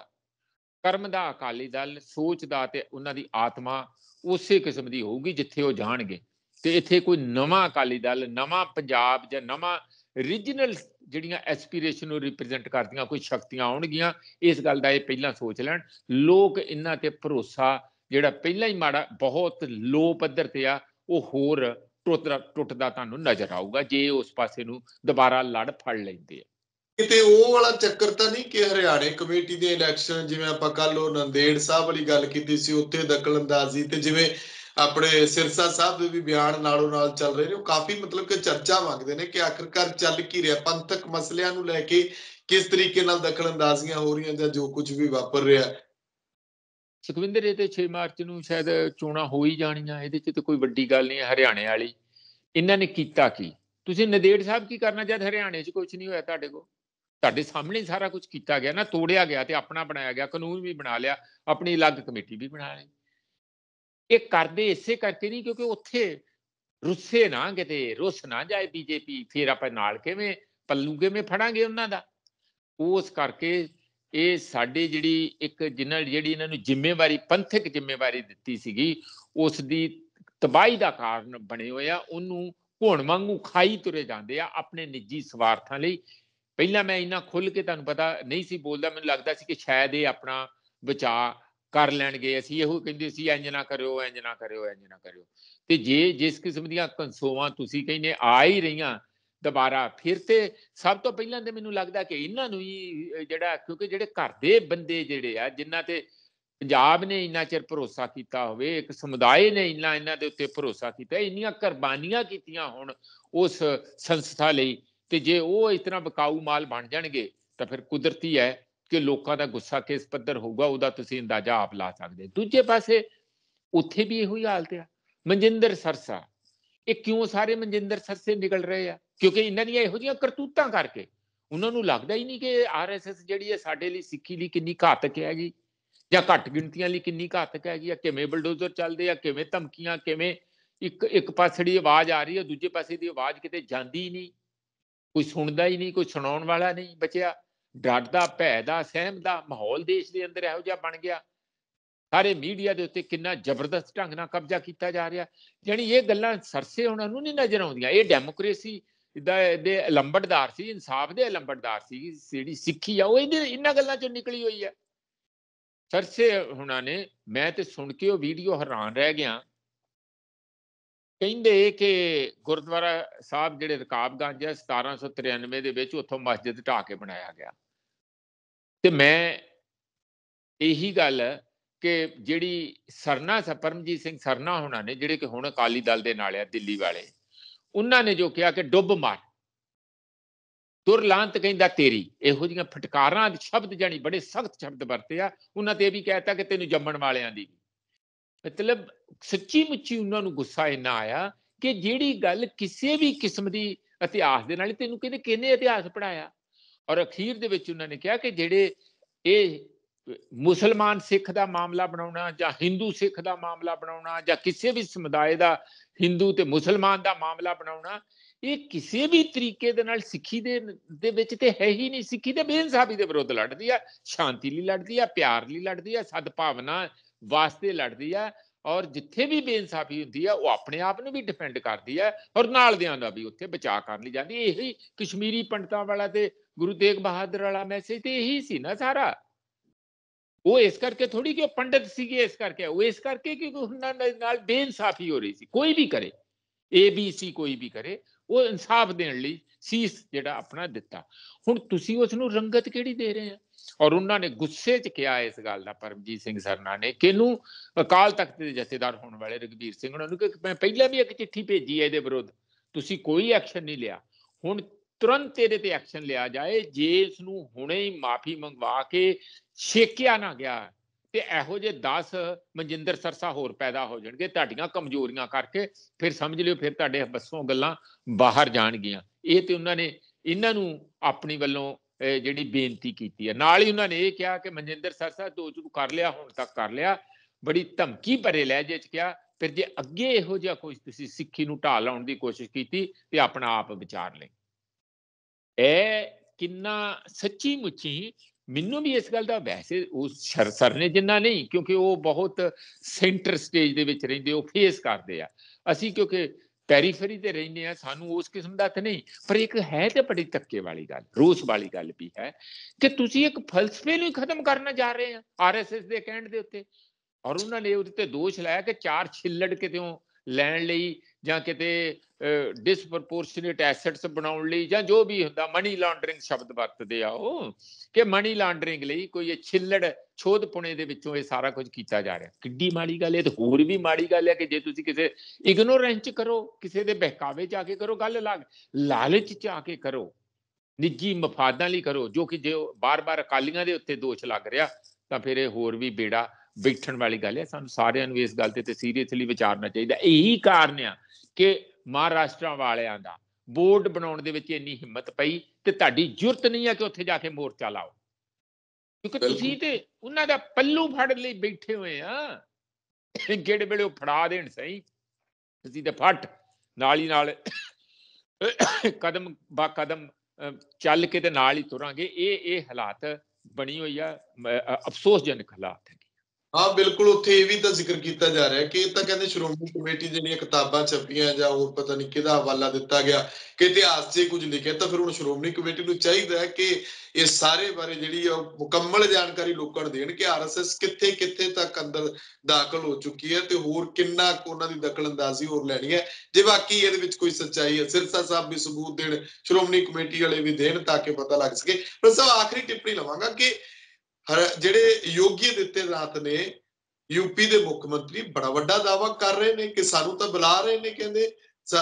ਕਰਮ ਦਾ ਅਕਾਲੀ ਦਲ ਸੋਚ ਦਾ ਤੇ ਉਹਨਾਂ ਦੀ ਆਤਮਾ ਉਸੇ ਕਿਸਮ ਦੀ ਹੋਊਗੀ ਜਿੱਥੇ ਉਹ ਜਾਣਗੇ ਤੇ ਇੱਥੇ ਕੋਈ ਨਵਾਂ ਅਕਾਲੀ ਦਲ ਨਵਾਂ ਪੰਜਾਬ ਜਾਂ ਨਵਾਂ origignal ਜਿਹੜੀਆਂ ਐਸਪੀਰੇਸ਼ਨ ਨੂੰ ਰਿਪਰੈਜ਼ੈਂਟ ਕਰਦੀਆਂ ਕੋਈ ਸ਼ਕਤੀਆਂ ਆਉਣਗੀਆਂ ਇਸ ਗੱਲ ਦਾ ਇਹ ਪਹਿਲਾਂ ਸੋਚ ਲੈਣ ਲੋਕ ਇਹਨਾਂ ਤੇ ਭਰੋਸਾ ਜਿਹੜਾ ਪਹਿਲਾਂ ਹੀ ਮਾੜਾ ਬਹੁਤ ਲੋ ਪੱਧਰ ਤੇ ਆ ਉਹ ਹੋਰ ਟੁੱਟਦਾ ਤੁਹਾਨੂੰ ਨਜ਼ਰ ਆਊਗਾ ਜੇ ਉਸ ਪਾਸੇ ਨੂੰ ਦੁਬਾਰਾ ਲੜ ਫੜ ਲੈਂਦੇ ਆ ਕਿਤੇ ਉਹ ਵਾਲਾ ਚੱਕਰ ਤਾਂ ਨਹੀਂ ਕਿ ਹਰਿਆਣੇ ਕਮੇਟੀ ਦੇ ਇਲੈਕਸ਼ਨ ਜਿਵੇਂ ਆਪਾਂ ਕੱਲ ਉਹ ਨੰਦੇੜ ਸਾਹਿਬ ਵਾਲੀ ਗੱਲ ਕੀਤੀ ਸੀ ਉੱਥੇ ਦਖਲਅੰਦਾਜ਼ੀ ਤੇ ਜਿਵੇਂ ਆਪਣੇ ਸਿਰਸਾ ਸਾਹਿਬ ਦੇ ਵੀ ਬਿਆਨ ਨਾਲੋਂ ਨਾਲ ਚੱਲ ਰਹੇ ਨੇ ਉਹ ਕਾਫੀ ਮਤਲਬ ਕਿ ਚਰਚਾ ਮੰਗਦੇ ਨੇ ਕਿ ਆਖਰਕਾਰ ਚੱਲ ਕੀ ਰਿਹਾ ਪੰਥਕ ਮਸਲਿਆਂ ਨੂੰ ਲੈ ਕੇ ਕਿਸ ਤਰੀਕੇ ਨਾਲ ਦਖਲਅੰਦਾਜ਼ੀਆਂ ਹੋ ਰਹੀਆਂ ਜਾਂ ਜੋ ਕੁਝ ਵੀ ਵਾਪਰ ਰਿਹਾ ਸੁਖਵਿੰਦਰ ਇਹ ਤੇ 6 ਮਾਰਚ ਨੂੰ ਸ਼ਾਇਦ ਚੋਣਾਂ ਹੋ ਹੀ ਜਾਣੀਆਂ ਇਹਦੇ 'ਚ ਤਾਂ ਕੋਈ ਵੱਡੀ ਗੱਲ ਨਹੀਂ ਹਰਿਆਣੇ ਵਾਲੀ ਇਹਨਾਂ ਨੇ ਕੀਤਾ ਕੀ ਤੁਸੀਂ ਨਦੇੜ ਸਾਹਿਬ ਕੀ ਕਰਨਾ ਜਦ ਹਰਿਆਣੇ 'ਚ ਕੁਝ ਨਹੀਂ ਹੋਇਆ ਤੁਹਾਡੇ ਕੋਲ ਤੁਹਾਡੇ ਸਾਹਮਣੇ ਸਾਰਾ ਕੁਝ ਕੀਤਾ ਗਿਆ ਨਾ ਤੋੜਿਆ ਗਿਆ ਤੇ ਆਪਣਾ ਬਣਾਇਆ ਗਿਆ ਕਾਨੂੰਨ ਵੀ ਬਣਾ ਲਿਆ ਆਪਣੀ ਅਲੱਗ ਕਮੇਟੀ ਵੀ ਬਣਾ ਲਈ ਇਹ ਕਰਦੇ ਇਸੇ ਕਰਕੇ ਨਹੀਂ ਕਿਉਂਕਿ ਉੱਥੇ ਰੁੱਸੇ ਨਾ ਕਿਤੇ ਰੁੱਸ ਨਾ ਜਾਏ ਬੀਜੇਪੀ ਫਿਰ ਆਪਾਂ ਨਾਲ ਕਿਵੇਂ ਪੱਲੂਗੇ ਮੇ ਫੜਾਂਗੇ ਉਹਨਾਂ ਦਾ ਉਸ ਕਰਕੇ ਇਹ ਸਾਡੇ ਜਿਹੜੀ ਇੱਕ ਜਿਨ੍ਹਾਂ ਜਿਹੜੀ ਇਹਨਾਂ ਨੂੰ ਜ਼ਿੰਮੇਵਾਰੀ ਪੰਥਕ ਜ਼ਿੰਮੇਵਾਰੀ ਦਿੱਤੀ ਸੀਗੀ ਉਸ ਦੀ ਤਬਾਹੀ ਦਾ ਕਾਰਨ ਬਣੇ ਹੋਇਆ ਉਹਨੂੰ ਘੋਣ ਵਾਂਗੂ ਖਾਈ ਤੁਰੇ ਜਾਂਦੇ ਆ ਆਪਣੇ ਨਿੱਜੀ ਸਵਾਰਥਾਂ ਲਈ ਪਹਿਲਾਂ ਮੈਂ ਇੰਨਾ ਖੁੱਲ ਕੇ ਤੁਹਾਨੂੰ ਪਤਾ ਨਹੀਂ ਸੀ ਬੋਲਦਾ ਮੈਨੂੰ ਲੱਗਦਾ ਸੀ ਕਿ ਸ਼ਾਇਦ ਇਹ ਆਪਣਾ ਬਚਾ ਕਰ ਲੈਣਗੇ ਅਸੀਂ ਇਹੋ ਕਹਿੰਦੇ ਸੀ ਇੰਜ ਨਾ ਕਰਿਓ ਇੰਜ ਨਾ ਕਰਿਓ ਇੰਜ ਨਾ ਕਰਿਓ ਤੇ ਜੇ ਜਿਸ ਕਿਸਮ ਦੀਆਂ ਕੰਸੋਵਾਂ ਤੁਸੀਂ ਕਹਿੰਦੇ ਆ ਹੀ ਰਹੀਆਂ ਦੁਬਾਰਾ ਫਿਰ ਤੇ ਸਭ ਤੋਂ ਪਹਿਲਾਂ ਤੇ ਮੈਨੂੰ ਲੱਗਦਾ ਕਿ ਇਹਨਾਂ ਨੂੰ ਹੀ ਜਿਹੜਾ ਕਿਉਂਕਿ ਜਿਹੜੇ ਘਰ ਦੇ ਬੰਦੇ ਜਿਹੜੇ ਆ ਜਿਨ੍ਹਾਂ ਤੇ ਪੰਜਾਬ ਨੇ ਇੰਨਾ ਚਿਰ ਭਰੋਸਾ ਕੀਤਾ ਹੋਵੇ ਇੱਕ ਸਮੁਦਾਇ ਨੇ ਇੰਨਾ ਇਹਨਾਂ ਦੇ ਉੱਤੇ ਭਰੋਸਾ ਕੀਤਾ ਇੰਨੀਆਂ ਕੁਰਬਾਨੀਆਂ ਕੀਤੀਆਂ ਹੁਣ ਉਸ ਸੰਸਥਾ ਲਈ ਤੇ ਜੇ ਉਹ ਇਸ ਤਰ੍ਹਾਂ ਬਕਾਊ ਮਾਲ ਬਣ ਜਾਣਗੇ ਤਾਂ ਫਿਰ ਕੁਦਰਤੀ ਹੈ ਕਿ ਲੋਕਾਂ ਦਾ ਗੁੱਸਾ ਕਿਸ ਪੱਧਰ ਹੋਊਗਾ ਉਹਦਾ ਤੁਸੀਂ ਅੰਦਾਜ਼ਾ ਆਪ ਲਾ ਸਕਦੇ ਦੂਜੇ ਪਾਸੇ ਉੱਥੇ ਵੀ ਇਹੋ ਹੀ ਹਾਲਤ ਆ ਮਨਜਿੰਦਰ ਸਰਸਾ ਇਹ ਕਿਉਂ ਸਾਰੇ ਮਨਜਿੰਦਰ ਸਰਸੇ ਨਿਕਲ ਰਹੇ ਆ ਕਿਉਂਕਿ ਇਹਨਾਂ ਦੀਆਂ ਇਹੋ ਜੀਆਂ ਕਰਤੂਤਾਂ ਕਰਕੇ ਉਹਨਾਂ ਨੂੰ ਲੱਗਦਾ ਹੀ ਨਹੀਂ ਕਿ ਆਰਐਸਐਸ ਜਿਹੜੀ ਹੈ ਸਾਡੇ ਲਈ ਸਿੱਖੀ ਲਈ ਕਿੰਨੀ ਘਾਤਕ ਹੈਗੀ ਜਾਂ ਘੱਟ ਗਿਣਤੀਆਂ ਲਈ ਕਿੰਨੀ ਘਾਤਕ ਹੈਗੀ ਆ ਕਿਵੇਂ ਬਲਡੋਜ਼ਰ ਚੱਲਦੇ ਆ ਕਿਵੇਂ ਧਮਕੀਆਂ ਕਿਵੇਂ ਇੱਕ ਇੱਕ ਪਾਸੜੀ ਆਵਾਜ਼ ਆ ਰਹੀ ਹੈ ਦੂਜੇ ਪਾਸੇ ਦੀ ਆਵਾਜ਼ ਕਿਤੇ ਜਾਂਦੀ ਨਹੀਂ ਕੋਈ ਸੁਣਦਾ ਹੀ ਨਹੀਂ ਕੋਈ ਸੁਣਾਉਣ ਵਾਲਾ ਨਹੀਂ ਬਚਿਆ ਡਰ ਦਾ ਭੈ ਦਾ ਸਹਿਮ ਦਾ ਮਾਹੌਲ ਦੇਸ਼ ਦੇ ਅੰਦਰ ਇਹੋ ਜਿਹਾ ਬਣ ਗਿਆ ਸਾਰੇ ਮੀਡੀਆ ਦੇ ਉੱਤੇ ਕਿੰਨਾ ਜ਼ਬਰਦਸਤ ਢੰਗ ਨਾਲ ਕਬਜ਼ਾ ਕੀਤਾ ਜਾ ਰਿਹਾ ਜਣੀ ਇਹ ਗੱਲਾਂ ਸਰਸੇ ਉਹਨਾਂ ਨੂੰ ਨਹੀਂ ਨਜ਼ਰ ਆਉਂਦੀਆਂ ਇਹ ਡੈਮੋਕ੍ਰੇਸੀ ਦਾ ਦੇ ਲੰਬੜਦਾਰ ਸੀ ਇਨਸਾਫ ਦੇ ਲੰਬੜਦਾਰ ਸੀ ਜਿਹੜੀ ਸਿੱਖੀ ਆ ਉਹ ਇਹਦੇ ਇਹਨਾਂ ਗੱਲਾਂ ਚੋਂ ਨਿਕਲੀ ਹੋਈ ਆ ਸਰਸੇ ਉਹਨਾਂ ਨੇ ਮੈਂ ਤੇ ਸੁਣ ਕੇ ਉਹ ਵੀਡੀਓ ਹੈਰਾਨ ਰਹਿ ਗਿਆ ਕਹਿੰਦੇ ਕਿ ਗੁਰਦੁਆਰਾ ਸਾਹਿਬ ਜਿਹੜੇ ਰਕਾਬਗੰਜ ਹੈ 1793 ਦੇ ਵਿੱਚ ਉੱਥੋਂ ਮਸਜਿਦ ਢਾ ਕੇ ਬਣਾਇਆ ਗਿਆ ਤੇ ਮੈਂ ਇਹੀ ਗੱਲ ਕਿ ਜਿਹੜੀ ਸਰਨਾ ਸਰਮਜੀਤ ਸਿੰਘ ਸਰਨਾ ਹੋਣਾ ਨੇ ਜਿਹੜੇ ਕਿ ਹੁਣ ਅਕਾਲੀ ਦਲ ਦੇ ਨਾਲ ਆ ਦਿੱਲੀ ਵਾਲੇ ਉਹਨਾਂ ਨੇ ਜੋ ਕਿਹਾ ਕਿ ਡੁੱਬ ਮਾਰ ਦੁਰਲਾਂਤ ਕਹਿੰਦਾ ਤੇਰੀ ਇਹੋ ਜਿਹੀਆਂ ਫਟਕਾਰਾਂ ਦੇ ਸ਼ਬਦ ਜਾਨੀ ਬੜੇ ਸਖਤ ਸ਼ਬਦ ਵਰਤੇ ਆ ਉਹਨਾਂ ਤੇ ਇਹ ਵੀ ਕਹਿਤਾ ਕਿ ਤੈਨੂੰ ਜੰਮਣ ਵਾਲਿਆਂ ਦੀ ਮਤਲਬ ਸੱਚੀ ਮੁੱਚੀ ਉਹਨਾਂ ਨੂੰ ਗੁੱਸਾ ਇਹ ਨਾ ਆਇਆ ਕਿ ਜਿਹੜੀ ਗੱਲ ਕਿਸੇ ਵੀ ਕਿਸਮ ਦੀ ਇਤਿਹਾਸ ਦੇ ਨਾਲ ਤੈਨੂੰ ਕਹਿੰਦੇ ਕਿਹਨੇ ਇਤਿਹਾਸ ਪੜਾਇਆ ਔਰ ਅਖੀਰ ਦੇ ਵਿੱਚ ਉਹਨਾਂ ਨੇ ਕਿਹਾ ਕਿ ਜਿਹੜੇ ਇਹ ਮੁਸਲਮਾਨ ਸਿੱਖ ਦਾ ਮਾਮਲਾ ਬਣਾਉਣਾ ਜਾਂ Hindu ਸਿੱਖ ਦਾ ਮਾਮਲਾ ਬਣਾਉਣਾ ਜਾਂ ਕਿਸੇ ਵੀ ਸਮੁਦਾਇ ਦਾ Hindu ਤੇ ਮੁਸਲਮਾਨ ਦਾ ਮਾਮਲਾ ਬਣਾਉਣਾ ਇਹ ਕਿਸੇ ਵੀ ਤਰੀਕੇ ਦੇ ਨਾਲ ਸਿੱਖੀ ਦੇ ਦੇ ਵਿੱਚ ਤੇ ਹੈ ਹੀ ਨਹੀਂ ਸਿੱਖੀ ਤੇ ਬੇਇਨਸਾਫੀ ਦੇ ਵਿਰੁੱਧ ਲੜਦੀ ਆ ਸ਼ਾਂਤੀ ਲਈ ਲੜਦੀ ਆ ਪਿਆਰ ਲਈ ਲੜਦੀ ਆ ਸਦਭਾਵਨਾ ਵਾਸਤੇ ਲੜਦੀ ਹੈ ਔਰ ਜਿੱਥੇ ਵੀ ਬੇਇਨਸਾਫੀ ਹੁੰਦੀ ਹੈ ਉਹ ਆਪਣੇ ਆਪ ਨੂੰ ਵੀ ਡਿਫੈਂਡ ਕਰਦੀ ਹੈ ਔਰ ਨਾਲ ਦਿਆਂ ਦਾ ਵੀ ਉੱਥੇ ਬਚਾਅ ਕਰ ਲਈ ਜਾਂਦੀ ਇਹੀ ਕਸ਼ਮੀਰੀ ਪੰਡਤਾਂ ਵਾਲਾ ਤੇ ਗੁਰੂ ਤੇਗ ਬਹਾਦਰ ਵਾਲਾ ਮੈਸੇਜ ਤੇ ਇਹੀ ਸੀ ਨਾ ਸਾਰਾ ਉਹ ਇਸ ਕਰਕੇ ਥੋੜੀ ਕਿ ਉਹ ਪੰਡਤ ਸੀਗੇ ਇਸ ਕਰਕੇ ਉਹ ਇਸ ਕਰਕੇ ਕਿ ਉਹਨਾਂ ਨਾਲ ਬੇਇਨਸਾਫੀ ਹੋ ਰਹੀ ਸੀ ਕੋਈ ਵੀ ਕਰੇ ਏ ਬੀ ਸੀ ਕੋਈ ਵੀ ਕਰੇ ਉਹ ਇਨਸਾਫ ਦੇਣ ਲਈ ਸੀਸ ਜਿਹੜਾ ਆਪਣਾ ਦਿੱਤਾ ਹੁਣ ਤੁਸੀਂ ਉਸ ਨੂੰ ਰੰਗਤ ਕਿਹੜੀ ਦੇ ਰਹੇ ਆ ਔਰ ਉਹਨਾਂ ਨੇ ਗੁੱਸੇ 'ਚ ਕਿਹਾ ਇਸ ਗੱਲ ਦਾ ਪਰਮਜੀਤ ਸਿੰਘ ਸਰਨਾ ਨੇ ਕਿਨੂੰ ਅਕਾਲ ਤਖਤ ਦੇ ਜਥੇਦਾਰ ਹੋਣ ਵਾਲੇ ਰਗਵੀਰ ਸਿੰਘ ਨੂੰ ਕਿ ਮੈਂ ਪਹਿਲਾਂ ਵੀ ਇੱਕ ਚਿੱਠੀ ਭੇਜੀ ਹੈ ਇਹਦੇ ਵਿਰੁੱਧ ਤੁਸੀਂ ਕੋਈ ਐਕਸ਼ਨ ਨਹੀਂ ਲਿਆ ਹੁਣ ਤੁਰੰਤ ਤੇਰੇ ਤੇ ਐਕਸ਼ਨ ਲਿਆ ਜਾਏ ਜੇ ਇਸ ਨੂੰ ਹੁਣੇ ਹੀ ਮਾਫੀ ਮੰਗਵਾ ਕੇ ਛੇਕਿਆ ਨਾ ਗਿਆ ਤੇ ਇਹੋ ਜੇ 10 ਮਨਜਿੰਦਰ ਸਰਸਾ ਹੋਰ ਪੈਦਾ ਹੋ ਜਾਣਗੇ ਤੁਹਾਡੀਆਂ ਕਮਜ਼ੋਰੀਆਂ ਕਰਕੇ ਫਿਰ ਸਮਝ ਲਿਓ ਫਿਰ ਤੁਹਾਡੇ ਬੱਸੋਂ ਗੱਲਾਂ ਬਾਹਰ ਜਾਣਗੀਆਂ ਇਹ ਤੇ ਉਹਨਾਂ ਨੇ ਇਹਨਾਂ ਨੂੰ ਆਪਣੀ ਵੱਲੋਂ ਜਿਹੜੀ ਬੇਨਤੀ ਕੀਤੀ ਹੈ ਨਾਲ ਹੀ ਉਹਨਾਂ ਨੇ ਇਹ ਕਿਹਾ ਕਿ ਮਨਜਿੰਦਰ ਸਰਸਾ ਤੂੰ ਤੂੰ ਕਰ ਲਿਆ ਹੁਣ ਤੱਕ ਕਰ ਲਿਆ ਬੜੀ ਧਮਕੀ ਭਰੇ ਲਹਿਜੇ ਚ ਕਿਹਾ ਫਿਰ ਜੇ ਅੱਗੇ ਇਹੋ ਜਿਹਾ ਕੁਝ ਤੁਸੀਂ ਸਿੱਖੀ ਨੂੰ ਢਾਲ ਲਾਉਣ ਦੀ ਕੋਸ਼ਿਸ਼ ਕੀਤੀ ਤੇ ਆਪਣਾ ਆਪ ਵਿਚਾਰ ਲੈ ਇਹ ਕਿੰਨਾ ਸੱਚੀ ਮੁੱਚੀ ਮੈਨੂੰ ਵੀ ਇਸ ਗੱਲ ਦਾ ਵੈਸੇ ਉਸ ਸਰ ਸਰ ਨੇ ਜਿੰਨਾ ਨਹੀਂ ਕਿਉਂਕਿ ਉਹ ਬਹੁਤ ਸੈਂਟਰ ਸਟੇਜ ਦੇ ਵਿੱਚ ਰਹਿੰਦੇ ਉਹ ਫੇਸ ਕਰਦੇ ਆ ਅਸੀਂ ਕਿਉਂਕਿ ਪੈਰੀਫਰੀ ਤੇ ਰਹਿੰਦੇ ਆ ਸਾਨੂੰ ਉਸ ਕਿਸਮ ਦਾ ਤੇ ਨਹੀਂ ਪਰ ਇੱਕ ਹੈ ਤੇ ਬੜੀ ਤੱਕੇ ਵਾਲੀ ਗੱਲ ਰੂਸ ਵਾਲੀ ਗੱਲ ਵੀ ਹੈ ਕਿ ਤੁਸੀਂ ਇੱਕ ਫਲਸਫੇ ਨੂੰ ਖਤਮ ਕਰਨ ਜਾ ਰਹੇ ਆ ਆਰਐਸਐਸ ਦੇ ਕਹਿਣ ਦੇ ਉੱਤੇ ਔਰ ਉਹਨਾਂ ਨੇ ਉਹਦੇ ਤੇ ਦੋਸ਼ ਲਾਇਆ ਕਿ ਚਾਰ ਛਿੱਲੜ ਕਿਤੇੋਂ ਲੈਣ ਲਈ ਜਾਂ ਕਿਤੇ ਡਿਸਪਰਪੋਰਸ਼ਨੇਟ ਐਸੈਟਸ ਬਣਾਉਣ ਲਈ ਜਾਂ ਜੋ ਵੀ ਹੁੰਦਾ ਮਨੀ ਲਾਂਡਰਿੰਗ ਸ਼ਬਦ ਵਰਤਦੇ ਆ ਉਹ ਕਿ ਮਨੀ ਲਾਂਡਰਿੰਗ ਲਈ ਕੋਈ ਇਹ ਛਿੱਲੜ ਛੋਦ ਪੁਣੇ ਦੇ ਵਿੱਚੋਂ ਇਹ ਸਾਰਾ ਕੁਝ ਕੀਤਾ ਜਾ ਰਿਹਾ ਕਿੱਡੀ ਮਾੜੀ ਗੱਲ ਹੈ ਤੇ ਹੋਰ ਵੀ ਮਾੜੀ ਗੱਲ ਹੈ ਕਿ ਜੇ ਤੁਸੀਂ ਕਿਸੇ ਇਗਨੋਰੈਂਸ ਚ ਕਰੋ ਕਿਸੇ ਦੇ ਬਹਿਕਾਵੇ ਚ ਆ ਕੇ ਕਰੋ ਗੱਲ ਲੱਗ ਲਾਲਚ ਚ ਆ ਕੇ ਕਰੋ ਨਿੱਜੀ ਮਫਾਦਾਂ ਲਈ ਕਰੋ ਜੋ ਕਿ ਜੇ ਬਾਰ-ਬਾਰ ਅਕਾਲੀਆਂ ਦੇ ਉੱਤੇ ਦੋਸ਼ ਲੱਗ ਰਿਹਾ ਤਾਂ ਫਿਰ ਇਹ ਹੋਰ ਵੀ ਬੇੜਾ ਵੇਖਣ ਵਾਲੀ ਗੱਲ ਹੈ ਸਾਨੂੰ ਸਾਰਿਆਂ ਨੂੰ ਇਸ ਗੱਲ ਤੇ ਸੀਰੀਅਸਲੀ ਵਿਚਾਰਨਾ ਚਾਹੀਦਾ ਇਹੀ ਕਾਰਨ ਆ ਕਿ ਮਹਾਰਾਸ਼ਟਰ ਵਾਲਿਆਂ ਦਾ ਬੋਰਡ ਬਣਾਉਣ ਦੇ ਵਿੱਚ ਇੰਨੀ ਹਿੰਮਤ ਪਈ ਤੇ ਤੁਹਾਡੀ ਜੁਰਤ ਨਹੀਂ ਆ ਕਿ ਉੱਥੇ ਜਾ ਕੇ ਮੋਰਚਾ ਲਾਓ ਕਿਉਂਕਿ ਤੁਸੀਂ ਤੇ ਉਹਨਾਂ ਦਾ ਪੱਲੂ ਫੜ ਲਈ ਬੈਠੇ ਹੋਏ ਆ ਕਿਹੜੇ ਵੇਲੇ ਉਹ ਫੜਾ ਦੇਣ ਸਹੀ ਤੁਸੀਂ ਤੇ ਫਟ ਨਾਲ ਹੀ ਨਾਲ ਕਦਮ ਬਾ ਕਦਮ ਚੱਲ ਕੇ ਤੇ ਨਾਲ ਹੀ ਤੁਰਾਂਗੇ ਇਹ ਇਹ ਹਾਲਾਤ ਬਣੀ ਹੋਈ ਆ ਅਫਸੋਸਜਨਕ ਹਾਲਾਤ ਹੈ ਹਾਂ ਬਿਲਕੁਲ ਉੱਥੇ ਇਹ ਵੀ ਤਾਂ ਜ਼ਿਕਰ ਕੀਤਾ ਜਾ ਰਿਹਾ ਕਿ ਇਹ ਤਾਂ ਕਹਿੰਦੇ ਸ਼੍ਰੋਮਣੀ ਕਮੇਟੀ ਜਿਹੜੀਆਂ ਕਿਤਾਬਾਂ ਛਪੀਆਂ ਜਾਂ ਹੋਰ ਪਤਾ ਨਹੀਂ ਕਿਹਦਾ ਹਵਾਲਾ ਦਿੱਤਾ ਗਿਆ ਕਿ ਇਤਿਹਾਸ 'ਚ ਕੁਝ ਲਿਖਿਆ ਤਾਂ ਫਿਰ ਹੁਣ ਸ਼੍ਰੋਮਣੀ ਕਮੇਟੀ ਨੂੰ ਚਾਹੀਦਾ ਹੈ ਕਿ ਇਹ ਸਾਰੇ ਬਾਰੇ ਜਿਹੜੀ ਆ ਮੁਕੰਮਲ ਜਾਣਕਾਰੀ ਲੋਕਾਂ ਨੂੰ ਦੇਣ ਕਿ ਆਰਐਸਐਸ ਕਿੱਥੇ ਕਿੱਥੇ ਤੱਕ ਅੰਦਰ ਦਾਖਲ ਹੋ ਚੁੱਕੀ ਹੈ ਤੇ ਹੋਰ ਕਿੰਨਾ ਉਹਨਾਂ ਦੀ ਦਖਲ ਅੰਦਾਜ਼ੀ ਹੋਰ ਲੈਣੀ ਹੈ ਜੇ ਬਾਕੀ ਇਹਦੇ ਵਿੱਚ ਕੋਈ ਸੱਚਾਈ ਹੈ ਸਿਰਸਾ ਸਾਹਿਬ ਵੀ ਸਬੂਤ ਦੇਣ ਸ਼੍ਰੋਮਣੀ ਕਮੇਟੀ ਵਾਲੇ ਵੀ ਦੇਣ ਤਾਂ ਕਿ ਪਤਾ ਲੱਗ ਸਕੇ ਪਰ ਸਭ ਆਖਰੀ ਟਿੱਪਣੀ ਲਵਾਂਗਾ ਕਿ ਜਿਹੜੇ ਯੋਗੀ ਦਿੱਤੇ ਰਾਤ ਨੇ ਯੂਪੀ ਦੇ ਮੁੱਖ ਮੰਤਰੀ ਬੜਾ ਵੱਡਾ ਦਾਵਾ ਕਰ ਰਹੇ ਨੇ ਕਿ ਸਾਨੂੰ ਤਾਂ ਬੁਲਾ ਰਹੇ ਨੇ ਕਹਿੰਦੇ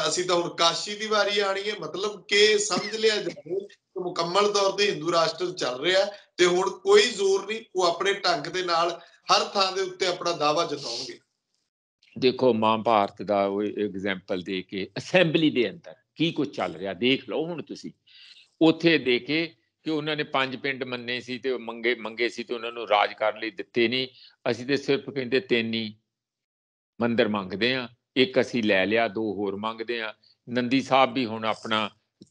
ਅਸੀਂ ਤਾਂ ਹੁਣ ਕਾਸ਼ੀ ਦੀ ਵਾਰੀ ਆਣੀ ਹੈ ਮਤਲਬ ਕਿ ਸਮਝ ਲਿਆ ਜਾਵੇ ਕਿ ਮੁਕੰਮਲ ਤੌਰ ਤੇ ਹਿੰਦੂ ਰਾਸ਼ਟਰ ਚੱਲ ਰਿਹਾ ਤੇ ਹੁਣ ਕੋਈ ਜ਼ੋਰ ਨਹੀਂ ਉਹ ਆਪਣੇ ਢੰਗ ਦੇ ਨਾਲ ਹਰ ਥਾਂ ਦੇ ਉੱਤੇ ਆਪਣਾ ਦਾਵਾ ਜਤਾਉਣਗੇ ਦੇਖੋ ਮਾਂ ਭਾਰਤ ਦਾ ਉਹ ਐਗਜ਼ਾਮਪਲ ਦੇ ਕੇ ਅਸੈਂਬਲੀ ਦੇ ਅੰਦਰ ਕੀ ਕੁਝ ਚੱਲ ਰਿਹਾ ਦੇਖ ਲਓ ਹੁਣ ਤੁਸੀਂ ਉੱਥੇ ਦੇ ਕੇ ਕਿ ਉਹਨਾਂ ਨੇ ਪੰਜ ਪਿੰਡ ਮੰਨੇ ਸੀ ਤੇ ਮੰਗੇ ਮੰਗੇ ਸੀ ਤੇ ਉਹਨਾਂ ਨੂੰ ਰਾਜ ਕਰਨ ਲਈ ਦਿੱਤੇ ਨਹੀਂ ਅਸੀਂ ਤੇ ਸਿਰਫ ਕਹਿੰਦੇ ਤਿੰਨ ਹੀ ਮੰਦਰ ਮੰਗਦੇ ਆ ਇੱਕ ਅਸੀਂ ਲੈ ਲਿਆ ਦੋ ਹੋਰ ਮੰਗਦੇ ਆ ਨੰਦੀ ਸਾਹਿਬ ਵੀ ਹੁਣ ਆਪਣਾ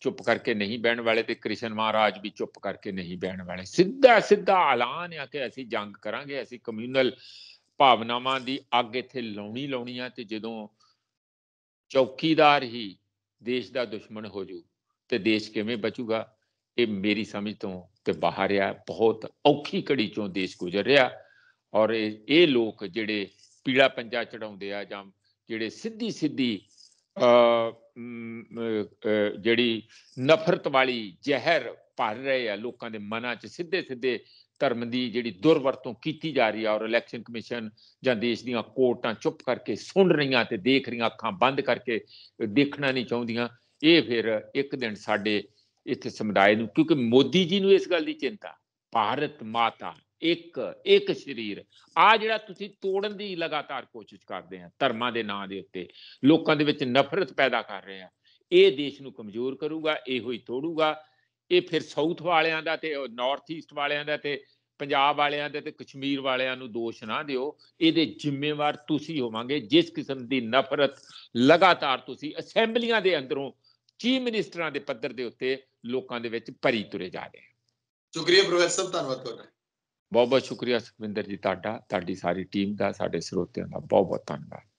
ਚੁੱਪ ਕਰਕੇ ਨਹੀਂ ਬਹਿਣ ਵਾਲੇ ਤੇ ਕ੍ਰਿਸ਼ਨ ਮਹਾਰਾਜ ਵੀ ਚੁੱਪ ਕਰਕੇ ਨਹੀਂ ਬਹਿਣ ਵਾਲੇ ਸਿੱਧਾ ਸਿੱਧਾ ਐਲਾਨ ਆ ਕਿ ਅਸੀਂ ਜੰਗ ਕਰਾਂਗੇ ਅਸੀਂ ਕਮਿਊਨਲ ਭਾਵਨਾਵਾਂ ਦੀ ਅੱਗ ਇੱਥੇ ਲਾਉਣੀ ਲਾਉਣੀ ਆ ਤੇ ਜਦੋਂ ਚੌਕੀਦਾਰ ਹੀ ਦੇਸ਼ ਦਾ ਦੁਸ਼ਮਣ ਹੋ ਜੂ ਤੇ ਦੇਸ਼ ਕਿਵੇਂ ਬਚੂਗਾ ਇਹ ਮੇਰੀ ਸਮਝ ਤੋਂ ਕਿ ਬਾਹਰ ਆ ਬਹੁਤ ਔਖੀ ਘੜੀ ਚੋਂ ਦੇਸ਼ ਗੁਜ਼ਰ ਰਿਹਾ ਔਰ ਇਹ ਲੋਕ ਜਿਹੜੇ ਪੀੜਾ ਪੰਜਾ ਚੜਾਉਂਦੇ ਆ ਜਾਂ ਜਿਹੜੇ ਸਿੱਧੀ ਸਿੱਧੀ ਜਿਹੜੀ ਨਫ਼ਰਤ ਵਾਲੀ ਜ਼ਹਿਰ ਭਰ ਰਹੇ ਆ ਲੋਕਾਂ ਦੇ ਮਨਾਂ 'ਚ ਸਿੱਧੇ ਸਿੱਧੇ ਧਰਮ ਦੀ ਜਿਹੜੀ ਦੁਰਵਰਤੋਂ ਕੀਤੀ ਜਾ ਰਹੀ ਆ ਔਰ ਇਲੈਕਸ਼ਨ ਕਮਿਸ਼ਨ ਜਾਂ ਦੇਸ਼ ਦੀਆਂ ਕੋਰਟਾਂ ਚੁੱਪ ਕਰਕੇ ਸੁਣ ਰਹੀਆਂ ਤੇ ਦੇਖ ਰਹੀਆਂ ਅੱਖਾਂ ਬੰਦ ਕਰਕੇ ਦੇਖਣਾ ਨਹੀਂ ਚਾਹੁੰਦੀਆਂ ਇਹ ਫਿਰ ਇੱਕ ਦਿਨ ਸਾਡੇ ਇੱਥੇ ਸਮੁਦਾਇ ਨੂੰ ਕਿਉਂਕਿ ਮੋਦੀ ਜੀ ਨੂੰ ਇਸ ਗੱਲ ਦੀ ਚਿੰਤਾ ਭਾਰਤ ਮਾਤਾ ਇੱਕ ਇੱਕ ਸਰੀਰ ਆ ਜਿਹੜਾ ਤੁਸੀਂ ਤੋੜਨ ਦੀ ਲਗਾਤਾਰ ਕੋਸ਼ਿਸ਼ ਕਰਦੇ ਆ ਧਰਮਾਂ ਦੇ ਨਾਂ ਦੇ ਉੱਤੇ ਲੋਕਾਂ ਦੇ ਵਿੱਚ ਨਫ਼ਰਤ ਪੈਦਾ ਕਰ ਰਹੇ ਆ ਇਹ ਦੇਸ਼ ਨੂੰ ਕਮਜ਼ੋਰ ਕਰੂਗਾ ਇਹੋ ਹੀ ਤੋੜੂਗਾ ਇਹ ਫਿਰ ਸਾਊਥ ਵਾਲਿਆਂ ਦਾ ਤੇ ਨਾਰਥ ਈਸਟ ਵਾਲਿਆਂ ਦਾ ਤੇ ਪੰਜਾਬ ਵਾਲਿਆਂ ਦੇ ਤੇ ਕਸ਼ਮੀਰ ਵਾਲਿਆਂ ਨੂੰ ਦੋਸ਼ ਨਾ ਦਿਓ ਇਹਦੇ ਜ਼ਿੰਮੇਵਾਰ ਤੁਸੀਂ ਹੋਵਾਂਗੇ ਜਿਸ ਕਿਸਮ ਦੀ ਨਫ਼ਰਤ ਲਗਾਤਾਰ ਤੁਸੀਂ ਅਸੈਂਬਲੀਆਂ ਦੇ ਅੰਦਰੋਂ ਚੀਫ ਮਿਨਿਸਟਰਾਂ ਦੇ ਪੱਧਰ ਦੇ ਉੱਤੇ ਲੋਕਾਂ ਦੇ ਵਿੱਚ ਭਰੀ ਤੁਰੇ ਜਾ ਰਹੇ ਸ਼ੁਕਰੀਆ ਪ੍ਰੋਫੈਸਰ ਧੰਨਵਾਦ ਤੁਹਾਡਾ ਬਹੁਤ ਬਹੁਤ ਸ਼ੁਕਰੀਆ ਸੁਖਵਿੰਦਰ ਜੀ ਤੁਹਾਡਾ ਤੁਹਾਡੀ ਸਾਰੀ ਟੀਮ ਦਾ ਸਾਡੇ ਸਰੋਤਿਆਂ ਦਾ ਬਹੁਤ ਬਹੁਤ ਧੰਨਵਾਦ